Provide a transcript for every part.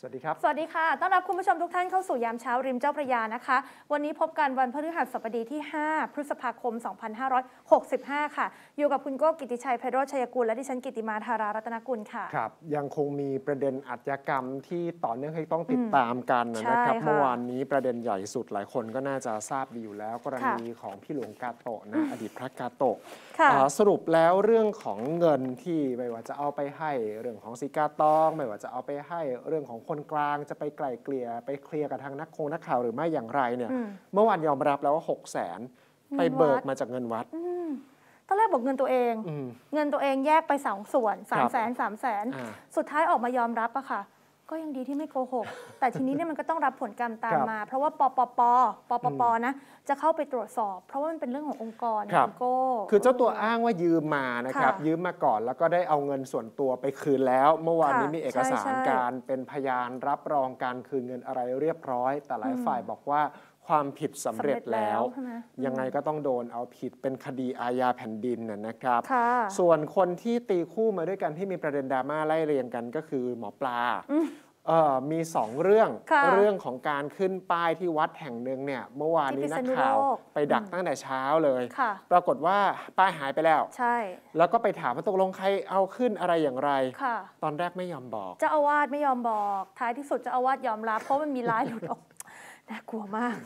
สวัสดีครับ สวัสดีค่ะ ต้อนรับคุณผู้ชมทุกท่านเข้าสู่ยามเช้าริมเจ้าพระยานะคะ วันนี้พบกันวันพฤหัสบดีที่ 5 พฤษภาคม 2565 ค่ะ อยู่กับคุณโก้กิติชัย ไพโรธชัยกุล และดิฉันกิติมาธารารัตนกุลค่ะ ครับ ยังคงมีประเด็นอัจญกรรมที่ต่อเนื่องให้ต้องติดตามกันนะครับ เมื่อวานนี้ประเด็นใหญ่สุดหลายคนก็น่าจะทราบดีอยู่แล้ว กรณีของพี่หลวงกาโตะนะอดีตพระกาโตะสรุปแล้วเรื่องของเงินที่ไม่ว่าจะเอาไปให้เรื่องของสิกาตองไม่ว่าจะเอาไปให้เรื่องของคนกลางจะไปไกล่เกลี่ยไปเคลียร์กับทางนักคงนักข่าวหรือไม่อย่างไรเนี่ย เมื่อวานยอมรับแล้วว่าหกแสนไปเบิกมาจากเงินวัดตอนแรกบอกเงินตัวเองเงินตัวเองแยกไปสองส่วนสามแสนสามแสนสุดท้ายออกมายอมรับอะค่ะก็ยังดีที่ไม่โกหก แต่ทีนี้เนี่ยมันก็ต้องรับผลกรรมตามมา เพราะว่าปปปปปปนะ จะเข้าไปตรวจสอบ เพราะว่ามันเป็นเรื่องขององค์กรคุณโก้คือเจ้าตัวอ้างว่ายืมมา นะครับ ยืมมาก่อนแล้วก็ได้เอาเงินส่วนตัวไปคืนแล้ว เมื่อวานนี้มีเอกสารการเป็นพยานรับรองการคืนเงินอะไรเรียบร้อย แต่หลายฝ่ายบอกว่าความผิดสำเร็จแล้ว ยังไงก็ต้องโดนเอาผิดเป็นคดีอาญาแผ่นดินนะครับส่วนคนที่ตีคู่มาด้วยกันที่มีประเด็นดราม่าไล่เรียงกันก็คือหมอปลามีสองเรื่องเรื่องของการขึ้นป้ายที่วัดแห่งหนึ่งเนี่ยเมื่อวานนี้นักข่าวไปดักตั้งแต่เช้าเลยปรากฏว่าป้ายหายไปแล้วใช่แล้วก็ไปถามว่าตกลงใครเอาขึ้นอะไรอย่างไรตอนแรกไม่ยอมบอกเจ้าอาวาสไม่ยอมบอก ท้ายที่สุดเจ้าอาวาสยอมรับ เพราะมันมีลายหลุดออกน่ากลัวมาก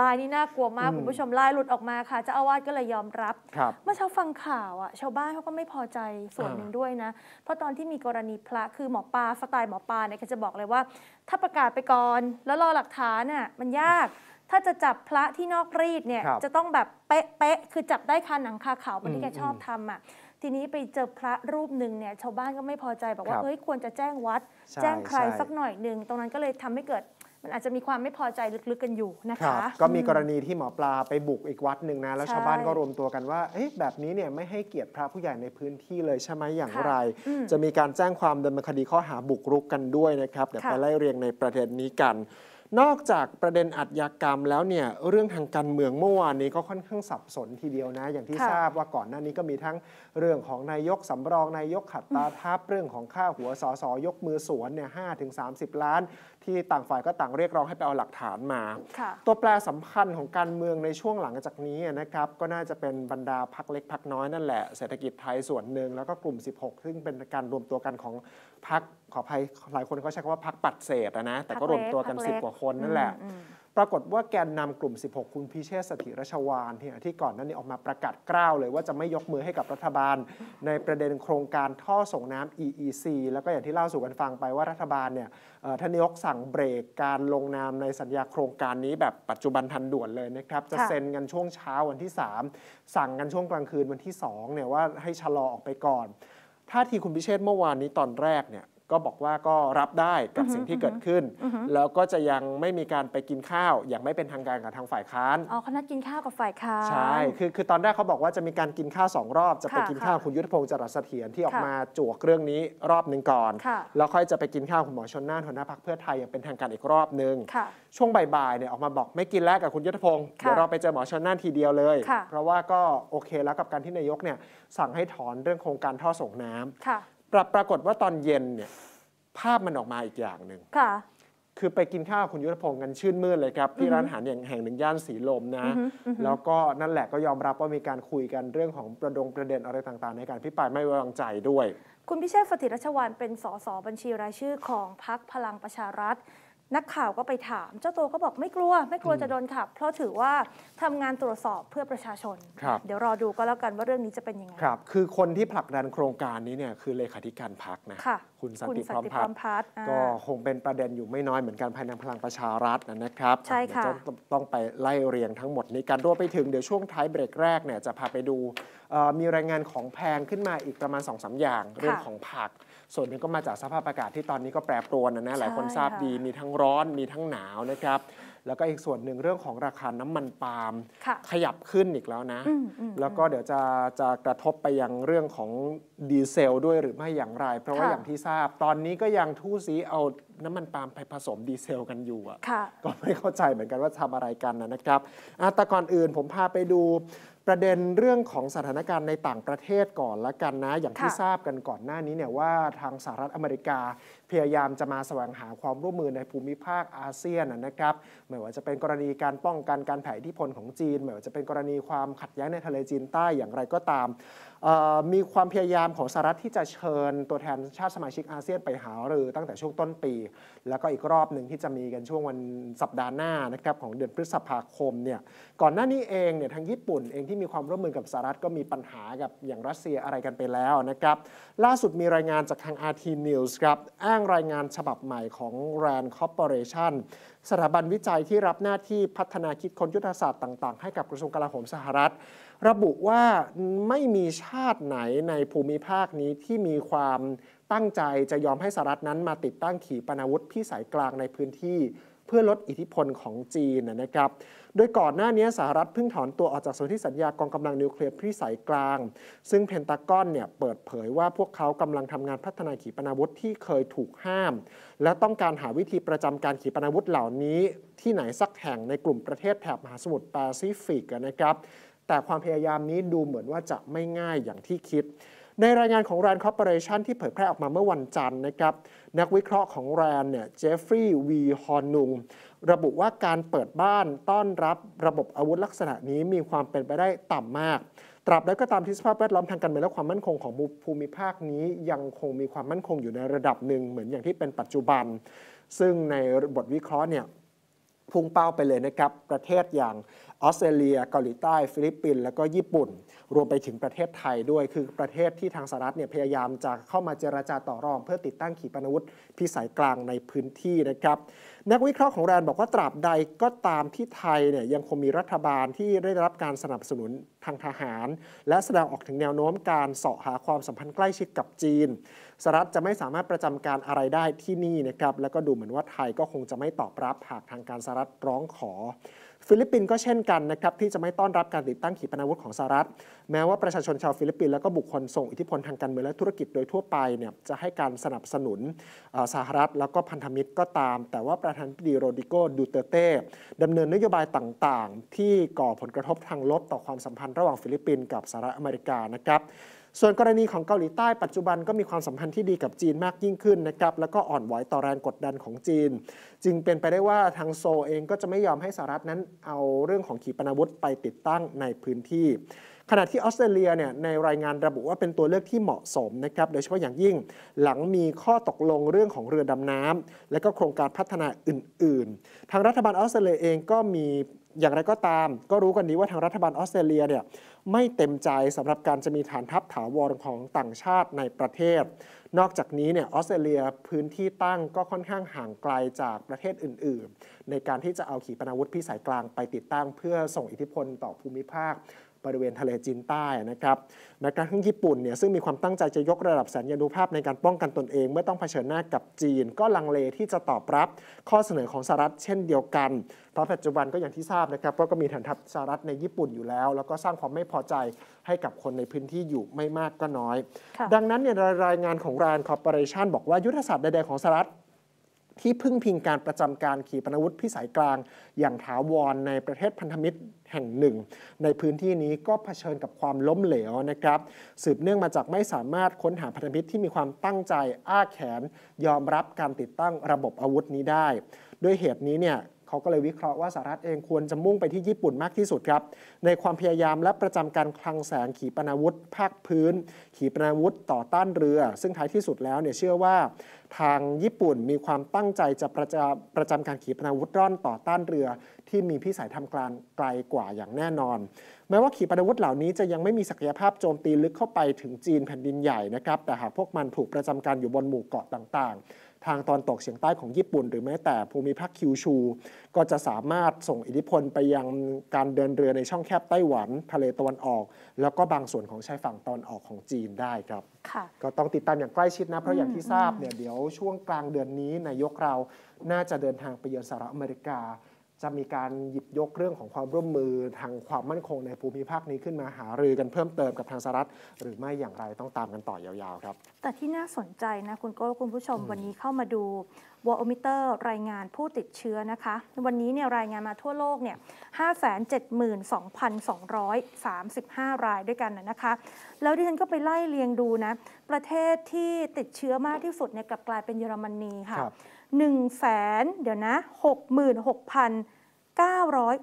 ลายนี่น่ากลัวมากคุณผู้ชมลายหลุดออกมาค่ะเจ้าอาวาสก็เลยยอมรับเมื่อเช้าฟังข่าวอ่ะ ชาวบ้านเขาก็ไม่พอใจส่วนหนึ่งด้วยนะ เพราะตอนที่มีกรณีพระคือหมอปลาสไตล์หมอปลาเนี่ยเขจะบอกเลยว่า ถ้าประกาศไปก่อนแล้วรอหลักฐานอ่ะมันยากถ้าจะจับพระที่นอกรีดเนี่ยจะต้องแบบเป๊ะ ๆ คือจับได้คาหนังคาเขาเหมือนที่แกชอบทำอ่ะทีนี้ไปเจอพระรูปหนึ่งเนี่ยชาวบ้านก็ไม่พอใจบอกว่าเฮ้ยควรจะแจ้งวัดแจ้งใครสักหน่อยหนึ่งตรงนั้นก็เลยทำให้เกิดมันอาจจะมีความไม่พอใจลึกๆกันอยู่นะคะก็มีกรณีที่หมอปลาไปบุกอีกวัดหนึ่งนะ แล้วชาวบ้านก็รวมตัวกันว่า เอ๊ะ แบบนี้เนี่ยไม่ให้เกียรติพระผู้ใหญ่ในพื้นที่เลยใช่ไหม อย่างไร จะมีการแจ้งความดำเนินคดีข้อหาบุกรุกกันด้วยนะครับ เดี๋ยวไปไล่เรียงในประเด็นนี้กันนอกจากประเด็นอัจยากรรมแล้วเนี่ยเรื่องทางการเมืองเมื่อวานนี้ก็ค่อนข้างสับสนทีเดียวนะอย่างที่ทราบว่าก่อนหน้านี้ก็มีทั้งเรื่องของนายกสำรองนายกขัดตาทับเรื่องของค่าหัวสอสอยกมือสวนเนี่ยห้าถึงสาล้าน ที่ต่างฝ่ายก็ต่างเรียกร้องให้ไปเอาหลักฐานมา ตัวแปรสำคัญของการเมืองในช่วงหลังจากนี้นะครับ ก็น่าจะเป็นบรรดาพักเล็กพักน้อยนั่นแหละเศรษฐกิจไทยส่วนหนึ่งแล้วก็กลุ่ม 16 ซึ่งเป็นการรวมตัวกันของพักขออภัยหลายคนเขาใช้คำว่าพักปัดเศษนะ แต่ก็รวมตัวกันสิบกว่าคนนั่นแหละ ปรากฏว่าแกนนำกลุ่ม 16 คุณพิเชษสถิรชวานที่ก่อนนั้นนี่ออกมาประกาศกล้าวเลยว่าจะไม่ยกมือให้กับรัฐบาล ในประเด็นโครงการท่อส่งน้ำ EEC แล้วก็อย่างที่เล่าสู่กันฟังไปว่ารัฐบาลเนี่ยท่านนายกสั่งเบรกการลงนามในสัญญาโครงการนี้แบบปัจจุบันทันด่วนเลยนะครับจะเซ็นกันช่วงเช้าวันที่ 3 สั่งกันช่วงกลางคืนวันที่2เนี่ยว่าให้ชะลอออกไปก่อนท่าทีคุณพิเชษเมื่อวานนี้ตอนแรกเนี่ยก็บอกว่าก็รับได้กับสิ่งที่เกิดขึ้น แล้วก็จะยังไม่มีการไปกินข้าวอย่างไม่เป็นทางการกับทางฝ่ายค้านอ๋อเขานัดกินข้าวกับฝ่ายค้านใช่คือคือตอนแรกเขาบอกว่าจะมีการกินข้าวสองรอบจะไปกินข้าวคุณยุทธพงศ์จรัสเถียรที่ออกมาจวกเรื่องนี้รอบหนึ่งก่อนแล้วค่อยจะไปกินข้าวคุณหมอชนน่านหัวหน้าพักเพื่อไทยอย่างเป็นทางการอีกรอบหนึ่งช่วงบ่ายๆเนี่ยออกมาบอกไม่กินแล้วกับคุณยุทธพงศ์เดี๋ยวเราไปเจอหมอชนน่านทีเดียวเลย เพราะว่าก็โอเคแล้วกับการที่นายกเนี่ย สั่งให้ถอนเรื่องโครงการท่อส่งน้ำปรปรากฏว่าตอนเย็นเนี่ยภาพมันออกมาอีกอย่างหนึ่งค่ะ คือไปกินข้าวคุณยุทธพงศ์กันชื่นมื่นเลยครับ ที่ร้านอาหารอย่างแห่งหนึ่งย่านสีลมนะ แล้วก็นั่นแหละก็ยอมรับว่ามีการคุยกันเรื่องของประดงประเด็นอะไรต่างๆ ในการพิปรายไม่ไว้วางใจด้วย คุณพิเชษฐ์ฟติรัชวานเป็นสสบัญชีรายชื่อของพรรคพลังประชารัฐนักข่าวก็ไปถามเจ้าตัวก็บอกไม่กลัวไม่กลัวจะโดนขับ เพราะถือว่าทำงานตรวจสอบเพื่อประชาชน เดี๋ยวรอดูก็แล้วกันว่าเรื่องนี้จะเป็นยังไงครับคือคนที่ผลักดันโครงการนี้เนี่ยคือเลขาธิการพักนะคุณสันติพร้อมพัฒน์ก็คงเป็นประเด็นอยู่ไม่น้อยเหมือนกันภายในพลังประชารัฐนะครับ ใช่ค่ะต้องไปไล่เรียงทั้งหมดนี้การรวมไปถึงเดี๋ยวช่วงท้ายเบรกแรกเนี่ยจะพาไปดูมีรายงานของแพงขึ้นมาอีกประมาณ2อสอย่าง เรื่องของผักส่วนหนึ่งก็มาจากสภาพอากาศที่ตอนนี้ก็แปรปรวนนะนะหลายคนทราบดีมีทั้งร้อนมีทั้งหนาวนะครับ แล้วก็อีกส่วนหนึ่งเรื่องของราคาน้ำมันปาล์มขยับขึ้นอีกแล้วนะ แล้วก็เดี๋ยวจะจะกระทบไปยังเรื่องของดีเซลด้วยหรือไม่อย่างไร เพราะว่าอย่างที่ทราบตอนนี้ก็ยังทู่ซีเอาน้ำมันปาล์มไปผสมดีเซลกันอยู่อ่ะก็ไม่เข้าใจเหมือนกันว่าทำอะไรกันนะครับแต่ก่อนอื่นผมพาไปดูประเด็นเรื่องของสถานการณ์ในต่างประเทศก่อนละกันนะอย่างที่ทราบกันก่อนหน้านี้เนี่ยว่าทางสหรัฐอเมริกาพยายามจะมาแสวงหาความร่วมมือในภูมิภาคอาเซียนนะครับไม่ว่าจะเป็นกรณีการป้องกันการแผ่อิทธิพลของจีนไม่ว่าจะเป็นกรณีความขัดแย้งในทะเลจีนใต้อย่างไรก็ตามมีความพยายามของสหรัฐที่จะเชิญตัวแทนชาติสมาชิกอาเซียนไปหารือตั้งแต่ช่วงต้นปี แล้วก็อีกรอบหนึ่งที่จะมีกันช่วงวันสัปดาห์หน้านะครับของเดือนพฤษภาคมเนี่ยก่อนหน้านี้เองเนี่ยทางญี่ปุ่นเองที่มีความร่วมมือกับสหรัฐก็มีปัญหากับอย่างรัสเซียอะไรกันไปแล้วนะครับล่าสุดมีรายงานจากทาง RT News ครับอ้างรายงานฉบับใหม่ของ Rand Corporation สถาบันวิจัยที่รับหน้าที่พัฒนาคิดค้นยุทธศาสตร์ต่างๆ ให้กับกระทรวงกลาโหมสหรัฐระบุว่าไม่มีชาติไหนในภูมิภาคนี้ที่มีความตั้งใจจะยอมให้สหรัฐนั้นมาติดตั้งขีปนาวุธพิสัยกลางในพื้นที่ เพื่อลดอิทธิพลของจีนนะครับ โดยก่อนหน้านี้สหรัฐเพิ่งถอนตัวออกจากสนธิสัญญากองกำลังนิวเคลียร์พิสัยกลาง ซึ่งเพนตากอนเนี่ยเปิดเผยว่าพวกเขากำลังทำงานพัฒนาขีปนาวุธที่เคยถูกห้าม และต้องการหาวิธีประจำการขีปนาวุธเหล่านี้ ที่ไหนสักแห่งในกลุ่มประเทศแถบมหาสมุทรแปซิฟิกนะครับแต่ความพยายามนี้ดูเหมือนว่าจะไม่ง่ายอย่างที่คิด ในรายงานของ RAND c o r p o เรชั o นที่เผยแพร่ออกมาเมื่อวันจันทร์นะครับ นักวิเคราะห์ของแรนเนี่ยเจฟฟรีย์วีฮอนุงระบุว่าการเปิดบ้านต้อนรับระบบอาวุธลักษณะนี้มีความเป็นไปได้ต่ำมาก ตราบใดก็ตามที่สภาพแวดล้อมทางการเมืองและความมั่นคงของภูมิภาคนี้ ยังคงมีความมั่นคงอยู่ในระดับหนึ่งเหมือนอย่างที่เป็นปัจจุบัน ซึ่งในบทวิเคราะห์เนี่ยพุ่งเป้าไปเลยนะครับ ประเทศอย่างออสเตรเลียเกาหลีใต้ ฟิลิปปินส์แล้วก็ญี่ปุ่น รวมไปถึงประเทศไทยด้วย คือประเทศที่ทางสหรัฐเนี่ย พยายามจะเข้ามาเจราจาต่อรอง เพื่อติดตั้งขีปนาวุธพิสัยกลางในพื้นที่นะครับ นักวิเคราะห์ของแรนบอกว่าตราบใดก็ตามที่ไทยเนี่ยยังคงมีรัฐบาลที่ได้รับการสนับสนุนทางทหาร และแสดงออกถึงแนวโน้มการเสาะหาความสัมพันธ์ใกล้ชิดกับจีนสหรัฐจะไม่สามารถประจำการอะไรได้ที่นี่นะครับ แล้วก็ดูเหมือนว่าไทยก็คงจะไม่ตอบรับหากทางการสหรัฐร้องขอ ฟิลิปปินส์ก็เช่นกันนะครับที่จะไม่ต้อนรับการติดตั้งขีปนาวุธของสหรัฐ แม้ว่าประชาชนชาวฟิลิปปินส์และก็บุคคลส่งอิทธิพลทางการเมืองและธุรกิจโดยทั่วไปเนี่ยจะให้การสนับสนุนสหรัฐแล้วก็พันธมิตรก็ตาม แต่ว่าประธานาธิบดีโรดิโกดูเตเต้ดำเนินนโยบายต่าง ๆ ที่ก่อผลกระทบทางลบต่อความสัมพันธ์ระหว่างฟิลิปปินส์กับสหรัฐอเมริกานะครับส่วนกรณีของเกาหลีใต้ปัจจุบันก็มีความสัมพันธ์ที่ดีกับจีนมากยิ่งขึ้นนะครับแล้วก็อ่อนไหวต่อแรงกดดันของจีน จึงเป็นไปได้ว่าทางโซเองก็จะไม่ยอมให้สหรัฐนั้นเอาเรื่องของขีปนาวุธไปติดตั้งในพื้นที่ ขณะที่ออสเตรเลียเนี่ยในรายงานระบุว่าเป็นตัวเลือกที่เหมาะสมนะครับโดยเฉพาะอย่างยิ่งหลังมีข้อตกลงเรื่องของเรือดำน้ำและก็โครงการพัฒนาอื่น ๆ ทางรัฐบาลออสเตรเลียเองก็มีอย่างไรก็ตาม ก็รู้กันนี้ว่าทางรัฐบาลออสเตรเลียเนี่ยไม่เต็มใจสำหรับการจะมีฐานทัพถาวรของต่างชาติในประเทศ นอกจากนี้เนี่ยออสเตรเลียพื้นที่ตั้งก็ค่อนข้างห่างไกลจากประเทศอื่น ๆ ในการที่จะเอาขีปนาวุธพิสัยกลางไปติดตั้งเพื่อส่งอิทธิพลต่อภูมิภาคบริเวณทะเลจีนใต้นะครับนักการท่องญี่ปุ่นเนี่ยซึ่งมีความตั้งใจจะยกระดับสัญญานุภาพ ในการป้องกันตนเองเมื่อต้องเผชิญหน้ากับจีน ก็ลังเลที่จะตอบรับข้อเสนอของสหรัฐเช่นเดียวกันเพราะปัจจุบันก็อย่างที่ทราบนะครับว่าก็มีฐานทัพสหรัฐในญี่ปุ่นอยู่แล้ว แล้วก็สร้างความไม่พอใจให้กับคนในพื้นที่อยู่ไม่มากก็น้อยดังนั้นเนี่ยรายงานของรานคอร์ปอเรชันบอกว่ายุทธศาสตร์ใดๆของสหรัฐที่พึ่งพิงการประจำการขี่ปนาวุธพิสัยกลางอย่างถาวรในประเทศพันธมิตรแห่งหนึ่ง ในพื้นที่นี้ก็เผชิญกับความล้มเหลวนะครับ สืบเนื่องมาจากไม่สามารถค้นหาพันธมิตรที่มีความตั้งใจ อ้าแขน ยอมรับการติดตั้งระบบอาวุธนี้ได้ ด้วยเหตุนี้เนี่ยเขาก็เลยวิเคราะห์ว่าสหรัฐเองควรจะมุ่งไปที่ญี่ปุ่นมากที่สุดครับ ในความพยายามและประจำการคลังแสงขีปนาวุธภาคพื้น ขีปนาวุธต่อต้านเรือ ซึ่งท้ายที่สุดแล้วเนี่ยเชื่อว่าทางญี่ปุ่นมีความตั้งใจจะประจประจาการขีปนาวุธร่อนต่อต้านเรือ ที่มีพิสัยทำกลางไกลกว่าอย่างแน่นอน แม้ว่าขีปนาวุธเหล่านี้จะยังไม่มีศักยภาพโจมตีลึกเข้าไปถึงจีนแผ่นดินใหญ่นะครับ แต่หากพวกมันถูกประจำการอยู่บนหมู่เกาะต่างๆทางตอนตกเฉียงใต้ของญี่ปุ่น หรือแม้แต่ภูมิภาคคิวชู ก็จะสามารถส่งอิทธิพลไปยังการเดินเรือในช่องแคบไต้หวันทะเลตะวันออก แล้วก็บางส่วนของชายฝั่งตอนออกของจีนได้ครับก็ต้องติดตามอย่างใกล้ชิดนะ เพราะอย่างที่ทราบเนี่ยเดี๋ยวช่วงกลางเดือนนี้นายกเราน่าจะเดินทางไปเยือนสหรัฐอเมริกาจะมีการหยิบยกเรื่องของความร่วมมือทางความมั่นคงในภูมิภาคนี้ขึ้นมาหารือกันเพิ่มเติมกับทางสหรัฐ หรือไม่อย่างไรต้องตามกันต่อยาวๆครับ แต่ที่น่าสนใจนะคุณโก้คุณผู้ชมวันนี้เข้ามาดูวอลอมิเตอร์รายงานผู้ติดเชื้อนะคะ วันนี้เนี่ยรายงานมาทั่วโลกเนี่ย572,235 รายด้วยกันนะคะ แล้วดิฉันก็ไปไล่เรียงดูนะ ประเทศที่ติดเชื้อมากที่สุดเนี่ยกลับกลายเป็นเยอรมนีค่ะค1งแ0 0เดี๋ยวนะ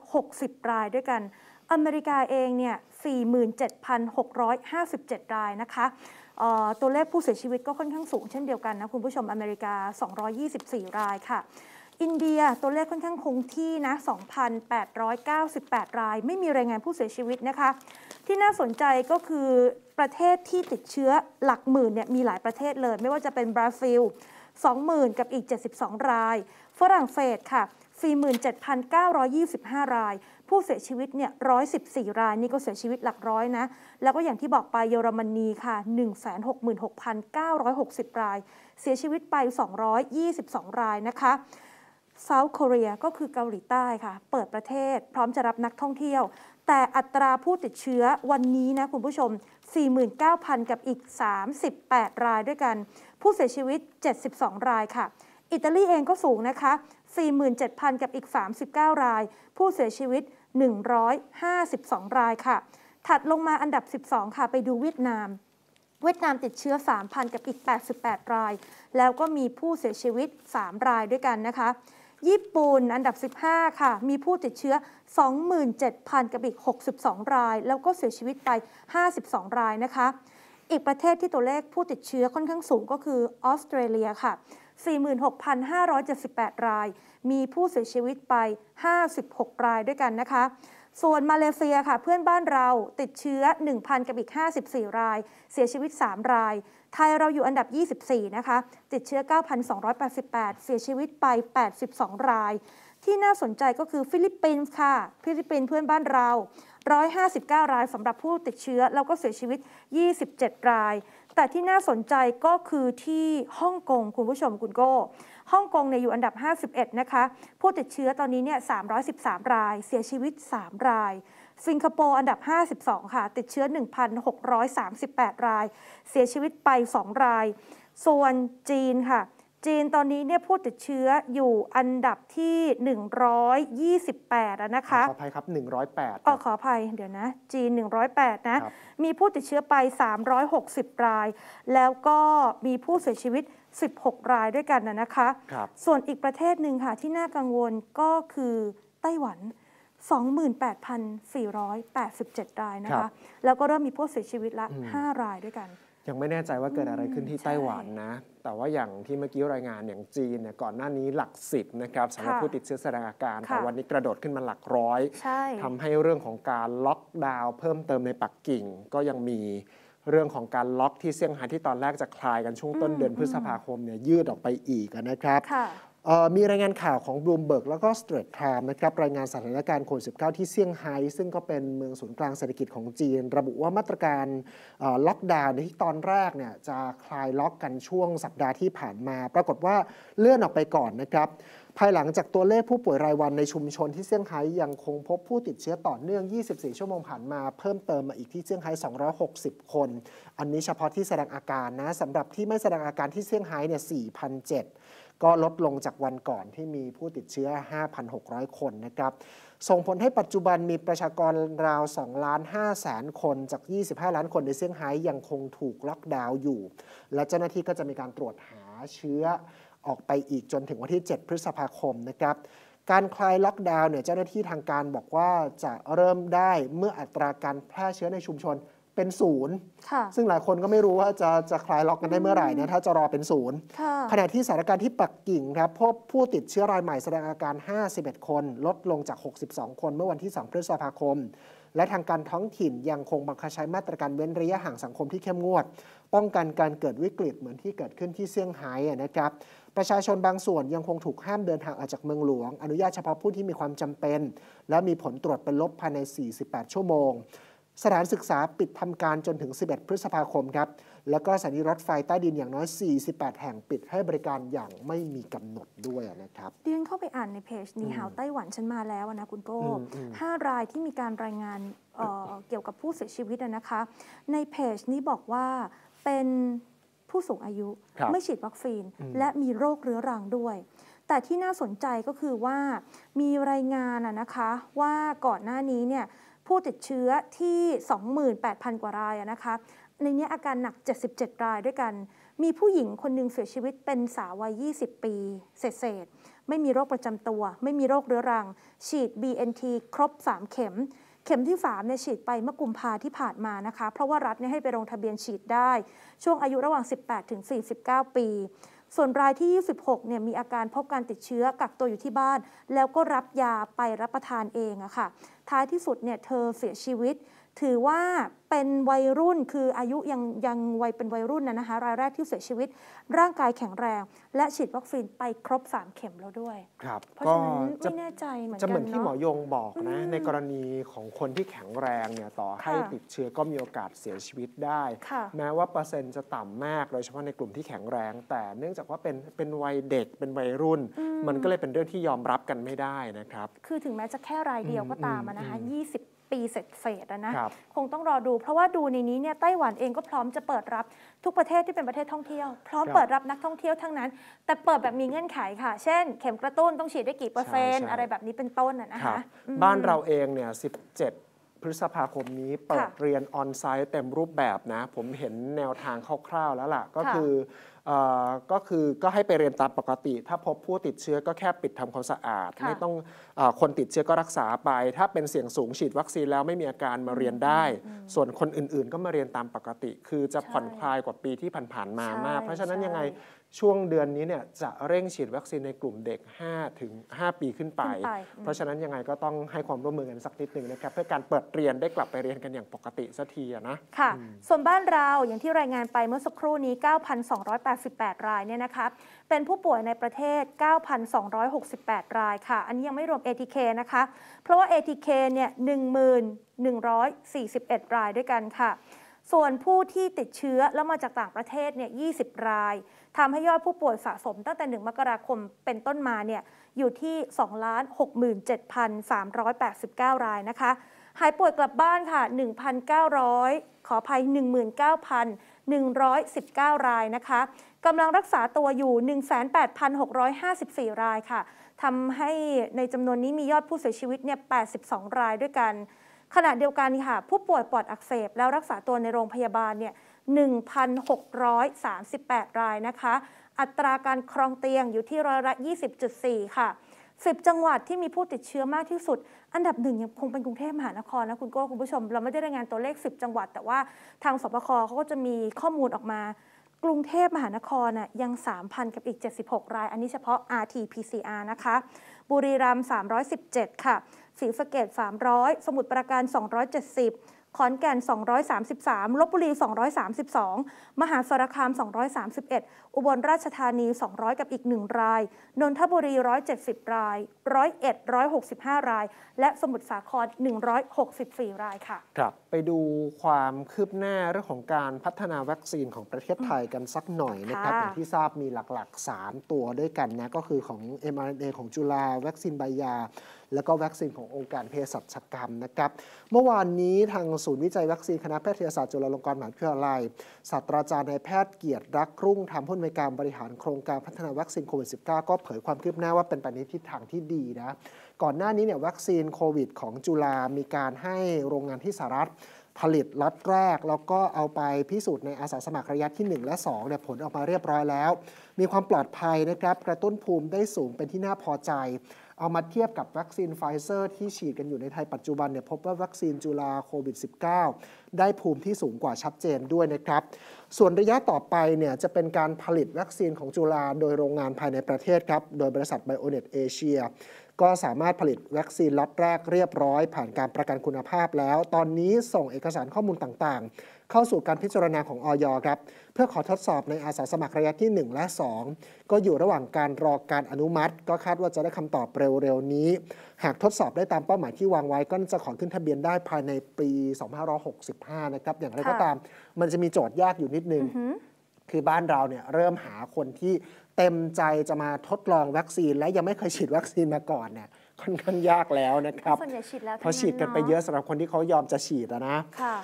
66,960 รายด้วยกัน อเมริกาเองเนี่ย47,657 รายนะคะตัวเลขผู้เสียชีวิตก็ค่อนข้างสูงเช่นเดียวกันนะคุณผู้ชมอเมริกา 224 รายค่ะ อินเดียตัวเลขค่อนข้างคงที่นะ 2,898 รายไม่มีรายงานผู้เสียชีวิตนะคะ ที่น่าสนใจก็คือประเทศที่ติดเชื้อหลักหมื่นเนี่ยมีหลายประเทศเลยไม่ว่าจะเป็นบราซิล20,000 กับอีก 72 ราย ฝรั่งเศสค่ะ 47,925 ราย ผู้เสียชีวิตเนี่ย114 รายนี่ก็เสียชีวิตหลักร้อยนะ แล้วก็อย่างที่บอกไปเยอรมนีค่ะ 166,960 ราย เสียชีวิตไป 222 รายนะคะเซาท์เกาหลีก็คือเกาหลีใต้ค่ะ เปิดประเทศพร้อมจะรับนักท่องเที่ยวแต่อัตราผู้ติดเชื้อวันนี้นะคุณผู้ชม 49,000 กับอีก 38 รายด้วยกัน ผู้เสียชีวิต 72 รายค่ะ อิตาลีเองก็สูงนะคะ 47,000 กับอีก 39 ราย ผู้เสียชีวิต 152 รายค่ะ ถัดลงมาอันดับ 12 ค่ะ ไปดูเวียดนาม เวียดนามติดเชื้อ 3,000 กับอีก 88 ราย แล้วก็มีผู้เสียชีวิต 3 รายด้วยกันนะคะญี่ปุ่นอันดับ 15 ค่ะ มีผู้ติดเชื้อ 27,000กับอีก62ราย แล้วก็เสียชีวิตไป 52 รายนะคะ อีกประเทศที่ตัวเลขผู้ติดเชื้อค่อนข้างสูงก็คือออสเตรเลียค่ะ 46,578 ราย มีผู้เสียชีวิตไป 56 รายด้วยกันนะคะส่วนมาเลเซียค่ะเพื่อนบ้านเราติดเชื้อ 1,000กับอีก54 ราย เสียชีวิต 3 ราย ไทยเราอยู่อันดับ 24 นะคะ ติดเชื้อ 9,288 เสียชีวิตไป 82 ราย ที่น่าสนใจก็คือฟิลิปปินส์ค่ะ ฟิลิปปินส์เพื่อนบ้านเรา 159 รายสำหรับผู้ติดเชื้อแล้วก็เสียชีวิต 27 ราย แต่ที่น่าสนใจก็คือที่ฮ่องกงคุณผู้ชมคุณโก้ฮ่องกงเนี่ยอยู่อันดับ 51 นะคะ ผู้ติดเชื้อตอนนี้เนี่ย313 ราย เสียชีวิต 3 ราย สิงคโปร์อันดับ 52 ค่ะ ติดเชื้อ 1,638 ราย เสียชีวิตไป 2 ราย ส่วนจีนค่ะ จีนตอนนี้เนี่ยผู้ติดเชื้ออยู่อันดับที่ 128นะคะ ขออภัยครับ 108อ๋อขออภัย เดี๋ยวนะ จีน 108 นะ มีผู้ติดเชื้อไป 360 ราย แล้วก็มีผู้เสียชีวิต16 รายด้วยกันนะนะคะ ส่วนอีกประเทศหนึ่งค่ะ ที่น่ากังวลก็คือไต้หวัน 28,487 รายนะคะ แล้วก็เริ่มมีผู้เสียชีวิตละ 5 รายด้วยกัน ยังไม่แน่ใจว่าเกิดอะไรขึ้นที่ไต้หวันนะ แต่ว่าอย่างที่เมื่อกี้รายงานอย่างจีนเนี่ยก่อนหน้านี้หลักสิบนะครับสำหรับผู้ติดเชื้อแสดงอาการแต่วันนี้กระโดดขึ้นมาหลักร้อย ทำให้เรื่องของการล็อกดาวน์เพิ่มเติมในปักกิ่งก็ยังมีเรื่องของการล็อกที่เซี่ยงไฮ้ที่ตอนแรกจะคลายกันช่วงต้นเดือนพฤษภาคมเนี่ยยืดออกไปอีกนะครับมีรายงานข่าวของบลูมเบิร์กแล้วก็สเตรทไทม์นะครับรายงานสถานการณ์โควิด -19 ที่เซี่ยงไฮ้ซึ่งก็เป็นเมืองศูนย์กลางเศรษฐกิจของจีน ระบุว่ามาตรการล็อกดาวน์ที่ตอนแรกเนี่ยจะคลายล็อกกันช่วงสัปดาห์ที่ผ่านมาปรากฏว่าเลื่อนออกไปก่อนนะครับภายหลังจากตัวเลขผู้ป่วยรายวันในชุมชนที่เซี่ยงไฮ้ยังคงพบผู้ติด เชื้อต่อเนื่อง 24 ชั่วโมงผ่านมาเพิ่มเติมมาอีกที่เซี่ยงไฮ้ 260 คน อันนี้เฉพาะที่แสดงอาการนะสำหรับที่ไม่แสดงอาการที่เซี่ยงไฮ้เนี่ย4,007ก็ลดลงจากวันก่อนที่มีผู้ติดเชื้อ 5,600 คนนะครับ ส่งผลให้ปัจจุบันมีประชากรราว2ล้าน5แสนคนจาก 25 ล้านคนในเซี่ยงไฮ้ยังคงถูกล็อกดาวน์อยู่ และเจ้าหน้าที่ก็จะมีการตรวจหาเชื้อออกไปอีกจนถึงวันที่ 7 พฤษภาคมนะครับการคลายล็อกดาวน์เนี่ยเจ้าหน้าที่ทางการบอกว่าจะเริ่มได้เมื่ออัตราการแพร่เชื้อในชุมชนเป็นศูนย์ซึ่งหลายคนก็ไม่รู้ว่าจะจะคลายล็อกกันได้เมื่อไหร่นะถ้าจะรอเป็นศูนย์ขณะที่สถานการณ์ที่ปักกิ่งครับ พบผู้ติดเชื้อรายใหม่แสดงอาการ 51 คน ลดลงจาก 62 คน เมื่อวันที่2พฤษภาคม และทางการท้องถิ่นยังคงบังคับใช้มาตรการเว้นระยะห่างสังคมที่เข้มงวดป้องกันการเกิดวิกฤตเหมือนที่เกิดขึ้นที่เซี่ยงไฮ้นะครับ ประชาชนบางส่วนยังคงถูกห้ามเดินทางออกจากเมืองหลวง อนุญาตเฉพาะผู้ที่มีความจำเป็น และมีผลตรวจเป็นลบภายใน 48 ชั่วโมง สถานศึกษาปิดทำการจนถึง 11 พฤษภาคมครับแล้วก็สถานีรถไฟใต้ดินอย่างน้อย 48 แห่งปิดให้บริการอย่างไม่มีกำหนดด้วยนะครับเดียนเข้าไปอ่านในเพจนีฮาวไต้หวันฉันมาแล้วนะคุณโก้ห้ารายที่มีการรายงานเเกี่ยวกับผู้เสียชีวิตนะคะในเพจนี้บอกว่าเป็นผู้สูงอายุไม่ฉีดวัคซีน และมีโรคเรื้อรังด้วย แต่ที่น่าสนใจก็คือว่ามีรายงานนะคะว่าก่อนหน้านี้เนี่ยผู้ติดเชื้อที่ 28,000 กว่ารายนะคะในนี้อาการหนัก 77 รายด้วยกัน มีผู้หญิงคนหนึ่งเสียชีวิตเป็นสาววัย 20 ปีเศษไม่มีโรคประจำตัว ไม่มีโรคเรื้อรัง ฉีด BNT ครบ 3 เข็มข็มที่สามเนี่ยฉีดไปเมื่อกุมภาที่ผ่านมานะคะ เพราะว่ารัฐเนี่ยให้ไปลงทะเบียนฉีดได้ ช่วงอายุระหว่าง 18 ถึง 49 ปี ส่วนรายที่ 26 เนี่ยมีอาการพบการติดเชื้อกักตัวอยู่ที่บ้าน แล้วก็รับยาไปรับประทานเองอะค่ะท้ายที่สุดเนี่ยเธอเสียชีวิตถือว่าเป็นวัยรุ่น คืออายุยังยังวัยเป็นวัยรุ่นนะนะคะรายแรกที่เสียชีวิตร่างกายแข็งแรง และฉีดวัคซีนไปครบ3เข็มแล้วด้วยครับเพราะฉะนั้นไม่แน่ใจเหมือนกันจะเหมือนที่หมอยงบอกนะในกรณีของคนที่แข็งแรงเนี่ยต่อให้ติดเชื้อก็มีโอกาสเสียชีวิตได้ แม้ว่าเปอร์เซ็นต์จะต่ำมากโดยเฉพาะในกลุ่มที่แข็งแรง แต่เนื่องจากว่าเป็นเป็นวัยเด็กเป็นวัยรุ่น มันก็เลยเป็นเรื่องที่ยอมรับกันไม่ได้นะครับคือถึงแม้จะแค่รายเดียวก็ตามนะคะ20ปีเสรศษๆนะ คงต้องรอดู เพราะว่าดูในนี้เนี่ยไต้หวันเองก็พร้อมจะเปิดรับทุกประเทศที่เป็นประเทศท่องเที่ยว พร้อมเปิดรับนักท่องเที่ยวทั้งนั้น แต่เปิดแบบมีเงื่อนไขค่ะ เช่น เข็มกระตุ้นต้องฉีดได้กี่เปอร์เซ็นต์ อะไรแบบนี้เป็นต้นนะคะบ้านเราเองเนี่ย17 พฤษภาคมนี้เปิดเรียนออนไซต์เต็มรูปแบบนะ ผมเห็นแนวทางคร่าวๆแล้วล่ะก็คือก็คือก็ให้ไปเรียนตามปกติ ถ้าพบผู้ติดเชื้อก็แค่ปิดทำความสะอาดไม่ต้องอคนติดเชื้อก็รักษาไป ถ้าเป็นเสี่ยงสูงฉีดวัคซีนแล้วไม่มีอาการมาเรียนได้ ส่วนคนอื่นๆก็มาเรียนตามปกติ คือจะผ่อนคลายกว่าปีที่ผ่านๆมามาก เพราะฉะนั้นยังไงช่วงเดือนนี้เนี่ยจะเร่งฉีดวัคซีนในกลุ่มเด็ก 5 ถึง 5 ปีขึ้นไป เพราะฉะนั้นยังไงก็ต้องให้ความร่วมมือกันสักนิดหนึ่งนะครับ เพื่อการเปิดเรียนได้กลับไปเรียนกันอย่างปกติสักทีนะค่ะ ส่วนบ้านเราอย่างที่รายงานไปเมื่อสักครู่นี้ 9,288 รายเนี่ยนะคะเป็นผู้ป่วยในประเทศ 9,268 รายค่ะ อันนี้ยังไม่รวม ATK นะคะ เพราะว่า ATK เนี่ย 11,141 รายด้วยกันค่ะส่วนผู้ที่ติดเชื้อแล้วมาจากต่างประเทศเนี่ย20 ราย ทำให้ยอดผู้ป่วยสะสมตั้งแต่ 1 มกราคมเป็นต้นมาเนี่ย อยู่ที่ 2,67,389 รายนะคะหายป่วยกลับบ้านค่ะ 1,900 ขออภัย 19,119 รายนะคะกำลังรักษาตัวอยู่ 18,654 รายค่ะทำให้ในจำนวนนี้มียอดผู้เสียชีวิตเนี่ย82 รายด้วยกันขณะเดียวกันค่ะผู้ป่วยปอดอักเสบแล้วรักษาตัวในโรงพยาบาลเนี่ย1,638 รายนะคะ อัตราการครองเตียงอยู่ที่ร้อยละ 20.4 ค่ะ 10 จังหวัดที่มีผู้ติดเชื้อมากที่สุด อันดับหนึ่งยังคงเป็นกรุงเทพมหานครนะคุณโก้คุณผู้ชม เราไม่ได้รายงานตัวเลข 10 จังหวัดแต่ว่าทางสบคเขาก็จะมีข้อมูลออกมา กรุงเทพมหานครน่ะยัง 3,000กับอีก 76 ราย อันนี้เฉพาะ RT-PCR นะคะบุรีรัมย์317 ค่ะศรีสะเกด300 สมุทรปราการ 270ขอนแก่น 233 ลบบุรี 232 มหาสารคาม 231 อุบลราชธานี 200 กับอีก 1 ราย นนทบุรี 170 ราย 101 165 ราย และสมุทรสาคร 164 รายค่ะ ครับ ไปดูความคืบหน้าเรื่องของการพัฒนาวัคซีนของประเทศไทยกันสักหน่อยนะครับอย่างที่ทราบมีหลักๆ 3 ตัวด้วยกันนะ ก็คือของ mRNA ของจุฬา วัคซีนใบยาและก็วัคซีนขององค์การเภสัชกรรมนะครับ เมื่อวานนี้ทางศูนย์วิจัยวัคซีนคณะ แพทยศาสตร์จุฬาลงกรณ์มหาวิทยาลัย ศาสตราจารย์นายแพทย์เกียรติรักรุ่งทำผู้อำนวยการบริหารโครงการพัฒนาวัคซีนโควิด -19 ก็เผยความคืบหน้าว่าเป็นไปในทิศทางที่ดีนะ ก่อนหน้านี้เนี่ยวัคซีนโควิดของจุฬามีการให้โรงงานที่สหรัฐผลิตล็อตแรก แล้วก็เอาไปพิสูจน์ในอาสาสมัครระยะที่1และ2เนี่ยผลออกมาเรียบร้อยแล้ว มีความปลอดภัยนะครับกระตุ้นภูมิได้สูงเป็นที่น่าพอใจเอามาเทียบกับวัคซีนไฟเซอร์ ที่ฉีดกันอยู่ในไทยปัจจุบันเนี่ยพบว่าวัคซีนจุฬาโควิด -19 ได้ภูมิที่สูงกว่าชัดเจนด้วยนะครับ ส่วนระยะต่อไปเนี่ยจะเป็นการผลิตวัคซีนของจุฬาโดยโรงงานภายในประเทศครับ โดยบริษัทไบโอเน็ตเอเชียก็สามารถผลิตวัคซีนล็อตแรกเรียบร้อย ผ่านการประกันคุณภาพแล้ว ตอนนี้ส่งเอกสารข้อมูลต่าง ๆ เข้าสู่การพิจารณาของออยครับเพื่อขอทดสอบในอาสาสมัครระยะที่ 1 และ 2 ก็อยู่ระหว่างการรอการอนุมัติ ก็คาดว่าจะได้คำตอบเร็ว ๆ นี้ หากทดสอบได้ตามเป้าหมายที่วางไว้ ก็จะขอขึ้นทะเบียนได้ภายในปี 2565 นะครับอย่างไรก็ตามมันจะมีโจทย์ยากอยู่นิดนึง คือบ้านเราเนี่ยเริ่มหาคนที่เต็มใจจะมาทดลองวัคซีน และยังไม่เคยฉีดวัคซีนมาก่อนเนี่ยค่อนข้างยากแล้วนะครับเพราะฉีดกันไปเยอะสำหรับคนที่เขายอมจะฉีดนะ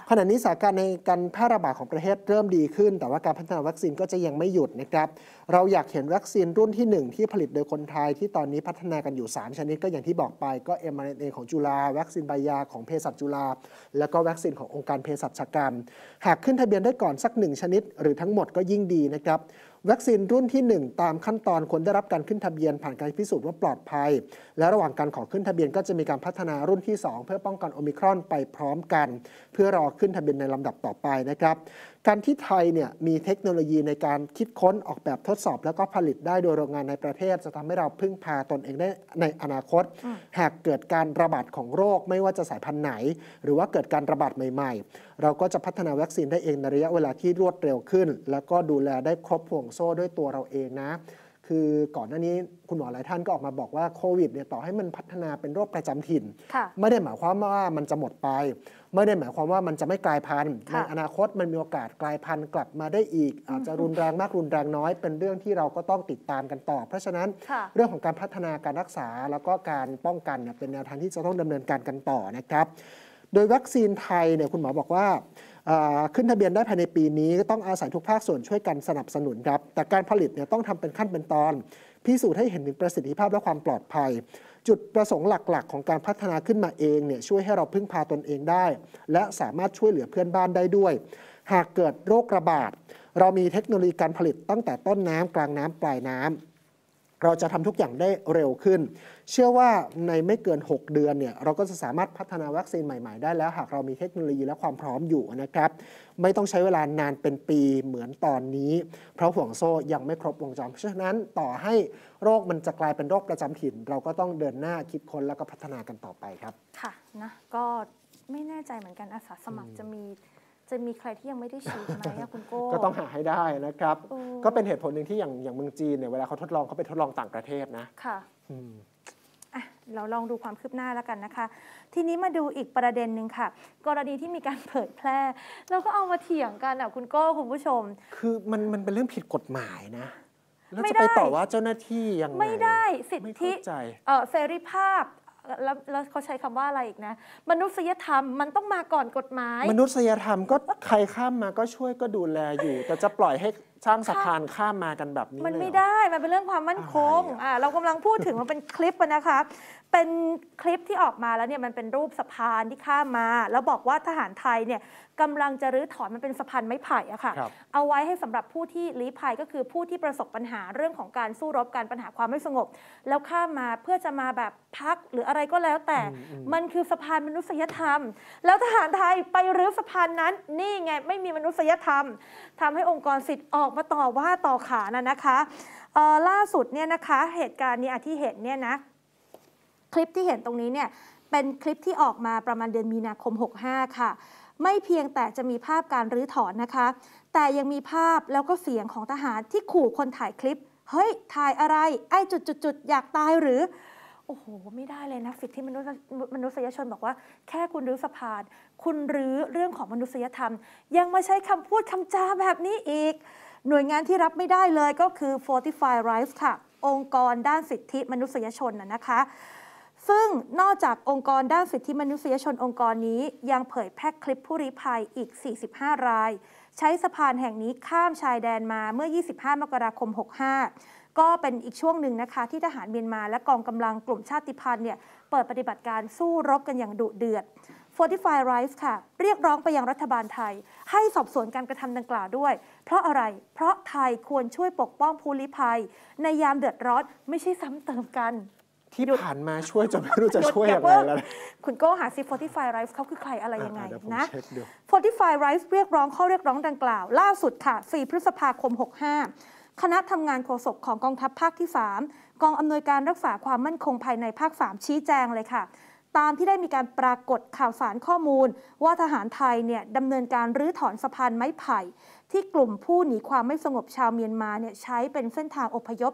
ขณะนี้สถานการณ์ในการแพร่ระบาดของประเทศเริ่มดีขึ้น แต่ว่าการพัฒนาวัคซีนก็จะยังไม่หยุดนะครับ เราอยากเห็นวัคซีนรุ่นที่ 1 ที่ผลิตโดยคนไทยที่ตอนนี้พัฒนากันอยู่3ชนิด ก็อย่างที่บอกไปก็ mRNA ของจุฬาวัคซีนใบยาของเภสัชจุฬาแล้วก็วัคซีนขององค์การเภสัชกรรมหากขึ้นทะเบียนได้ก่อนสักหนึ่งชนิด หรือทั้งหมดก็ยิ่งดีนะครับวัคซีนรุ่นที่ 1 ตามขั้นตอนคนได้รับการขึ้นทะเบียน ผ่านการพิสูจน์ว่าปลอดภัย และระหว่างการขอขึ้นทะเบียนก็จะมีการพัฒนารุ่นที่ 2 เพื่อป้องกันโอมิครอนไปพร้อมกัน เพื่อรอขึ้นทะเบียนในลำดับต่อไปนะครับการที่ไทยเนี่ยมีเทคโนโลยีในการคิดค้นออกแบบทดสอบแล้วก็ผลิตได้โดยโรงงานในประเทศจะทำให้เราพึ่งพาตนเองได้ในอนาคต หากเกิดการระบาดของโรคไม่ว่าจะสายพันธุ์ไหน หรือว่าเกิดการระบาดใหม่ๆ เราก็จะพัฒนาวัคซีนได้เองในระยะเวลาที่รวดเร็วขึ้น แล้วก็ดูแลได้ครบห่วงโซ่ด้วยตัวเราเองนะคือก่อนหน้านี้คุณหมอหลายท่านก็ออกมาบอกว่าโควิดเนี่ยต่อให้มันพัฒนาเป็นโรคประจำถิ่น ไม่ได้หมายความว่ามันจะหมดไปไม่ได้หมายความว่ามันจะไม่กลายพันธุ์ในอนาคตมันมีโอกาสกลายพันธุ์กลับมาได้อีกอาจจะรุนแรงมากรุนแรงน้อย เป็นเรื่องที่เราก็ต้องติดตามกันต่อ เพราะฉะนั้นเรื่องของการพัฒนาการรักษาแล้วก็การป้องกันเป็นแนวทางที่จะต้องดำเนินการกันต่อนะครับ โดยวัคซีนไทยเนี่ยคุณหมอบอกว่าขึ้นทะเบียนได้ภายในปีนี้ ก็ต้องอาศัยทุกภาคส่วนช่วยกันสนับสนุนครับ แต่การผลิตเนี่ยต้องทำเป็นขั้นเป็นตอนพิสูจน์ให้เห็นถึงประสิทธิภาพและความปลอดภัย จุดประสงค์หลักๆ ของการพัฒนาขึ้นมาเองเนี่ยช่วยให้เราพึ่งพาตนเองได้ และสามารถช่วยเหลือเพื่อนบ้านได้ด้วย หากเกิดโรคระบาด เรามีเทคโนโลยีการผลิตตั้งแต่ต้นน้ำกลางน้ำปลายน้ำเราจะทำทุกอย่างได้เร็วขึ้น เชื่อว่าในไม่เกิน 6 เดือนเนี่ยเราก็จะสามารถพัฒนาวัคซีนใหม่ ๆ ได้ แล้วหากเรามีเทคโนโลยีและความพร้อมอยู่นะครับ ไม่ต้องใช้เวลานานเป็นปีเหมือนตอนนี้ เพราะห่วงโซ่ยังไม่ครบวงจรเพราะฉะนั้นต่อให้โรคมันจะกลายเป็นโรคประจำถิ่น เราก็ต้องเดินหน้าคิดค้นแล้วก็พัฒนากันต่อไปครับค่ะนะก็ไม่แน่ใจเหมือนกันอาสาสมัครจะมีจะมีใครที่ยังไม่ได้ฉีดไหมคุณ โก้ก็ต้องหาให้ได้นะครับ ก็เป็นเหตุผลหนึ่งที่อย่างอย่างเมืองจีนเนี่ยเวลาเขาทดลองเขาไปทดลองต่างประเทศนะค่ะเราลองดูความคืบหน้าแล้วกันนะคะ ทีนี้มาดูอีกประเด็นหนึ่งค่ะ กรณีที่มีการเผยแพร่แล้วก็เอามาเถียงกันอ่ะคุณโก้คุณผู้ชม คือมันมันเป็นเรื่องผิดกฎหมายนะแล้วจะไปต่อว่าเจ้าหน้าที่ยังไงไม่ได้สิทธิเสรีภาพแล้วแล้วเขาใช้คำว่าอะไรอีกนะ มนุษยธรรมมันต้องมาก่อนกฎหมายมนุษยธรรมก็ใครข้ามมาก็ช่วยก็ดูแลอยู่ แต่จะปล่อยให้สร้างสะพานข้ามมากันแบบนี้มันไม่ได้ มันเป็นเรื่องความมั่นคงอ่าเรากำลังพูดถึงมันเป็นคลิปนะคะเป็นคลิปที่ออกมาแล้วเนี่ยมันเป็นรูปสะพานที่ข้ามมา แล้วบอกว่าทหารไทยเนี่ยกำลังจะรื้อถอนมันเป็นสะพานไม้ไผ่อะค่ะ เอาไว้ให้สำหรับผู้ที่ลี้ภัยก็คือผู้ที่ประสบปัญหาเรื่องของการสู้รบ การปัญหาความไม่สงบ แล้วข้ามมาเพื่อจะมาแบบพักหรืออะไรก็แล้วแต่มันคือสะพานมนุษยธรรม แล้วทหารไทยไปรื้อสะพานนั้นนี่ไงไม่มีมนุษยธรรม ทำให้องค์กรสิทธิ์ออกมาต่อว่าต่อขานนะคะล่าสุดเนี่ยนะคะ เหตุการณ์นี้ที่เห็นเนี่ยนะคลิปที่เห็นตรงนี้เนี่ยเป็นคลิปที่ออกมาประมาณเดือนมีนาคม 65 ค่ะ ไม่เพียงแต่จะมีภาพการรื้อถอนนะคะ แต่ยังมีภาพแล้วก็เสียงของทหารที่ขู่คนถ่ายคลิป เฮ้ย ถ่ายอะไรไอ้จุด ๆๆอยากตายหรือ โอ้โห ไม่ได้เลยนะสิทธิมนุษย์มนุษยชนบอกว่าแค่คุณรื้อสะพาน คุณรื้อเรื่องของมนุษยธรรม ยังมาใช้คำพูดคำจาแบบนี้อีก หน่วยงานที่รับไม่ได้เลยก็คือ Fortify Rights ค่ะ องค์กรด้านสิทธิมนุษยชนนะคะซึ่งนอกจากองค์กรด้านสิทธิมนุษยชนองค์กรนี้ ยังเผยแพร่คลิปผู้ริภัยอีก 45 ราย ใช้สะพานแห่งนี้ข้ามชายแดนมาเมื่อ 25 มกราคม 65 ก็เป็นอีกช่วงหนึ่งนะคะที่ทหารเมียนมาและกองกำลังกลุ่มชาติพันธุ์เนี่ยเปิดปฏิบัติการสู้รบกันอย่างดุเดือด Fortify r i g e s ค่ะ เรียกร้องไปยังรัฐบาลไทย ให้สอบสวนการกระทำดังกล่าวด้วย เพราะอะไรเพราะไทยควรช่วยปกป้องผู้ลี้ภัย ในยามเดือดร้อนไม่ใช่ซ้ำเติมกันที่ผ่านมาช่วยจนไม่รู้จะช่วยยะงไรแล้วคุณโก้หาซิ45 Rife เขาคือใครอะไรยังไงนะ45 Rife เรียกร้องข้อเรียกร้องดังกล่าว ล่าสุดค่ะ 4 พฤษภาคม 65 คณะทำงานโฆษกของกองทัพภาคที่ 3 กองอำนวยการรักษาความมั่นคงภายในภาค 3 ชี้แจงเลยค่ะ ตามที่ได้มีการปรากฏข่าวสารข้อมูล ว่าทหารไทยเนี่ยดำเนินการรื้อถอนสะพานไม้ไผ่ที่กลุ่มผู้หนีความไม่สงบชาวเมียนมาเนี่ยใช้เป็นเส้นทางอพยพ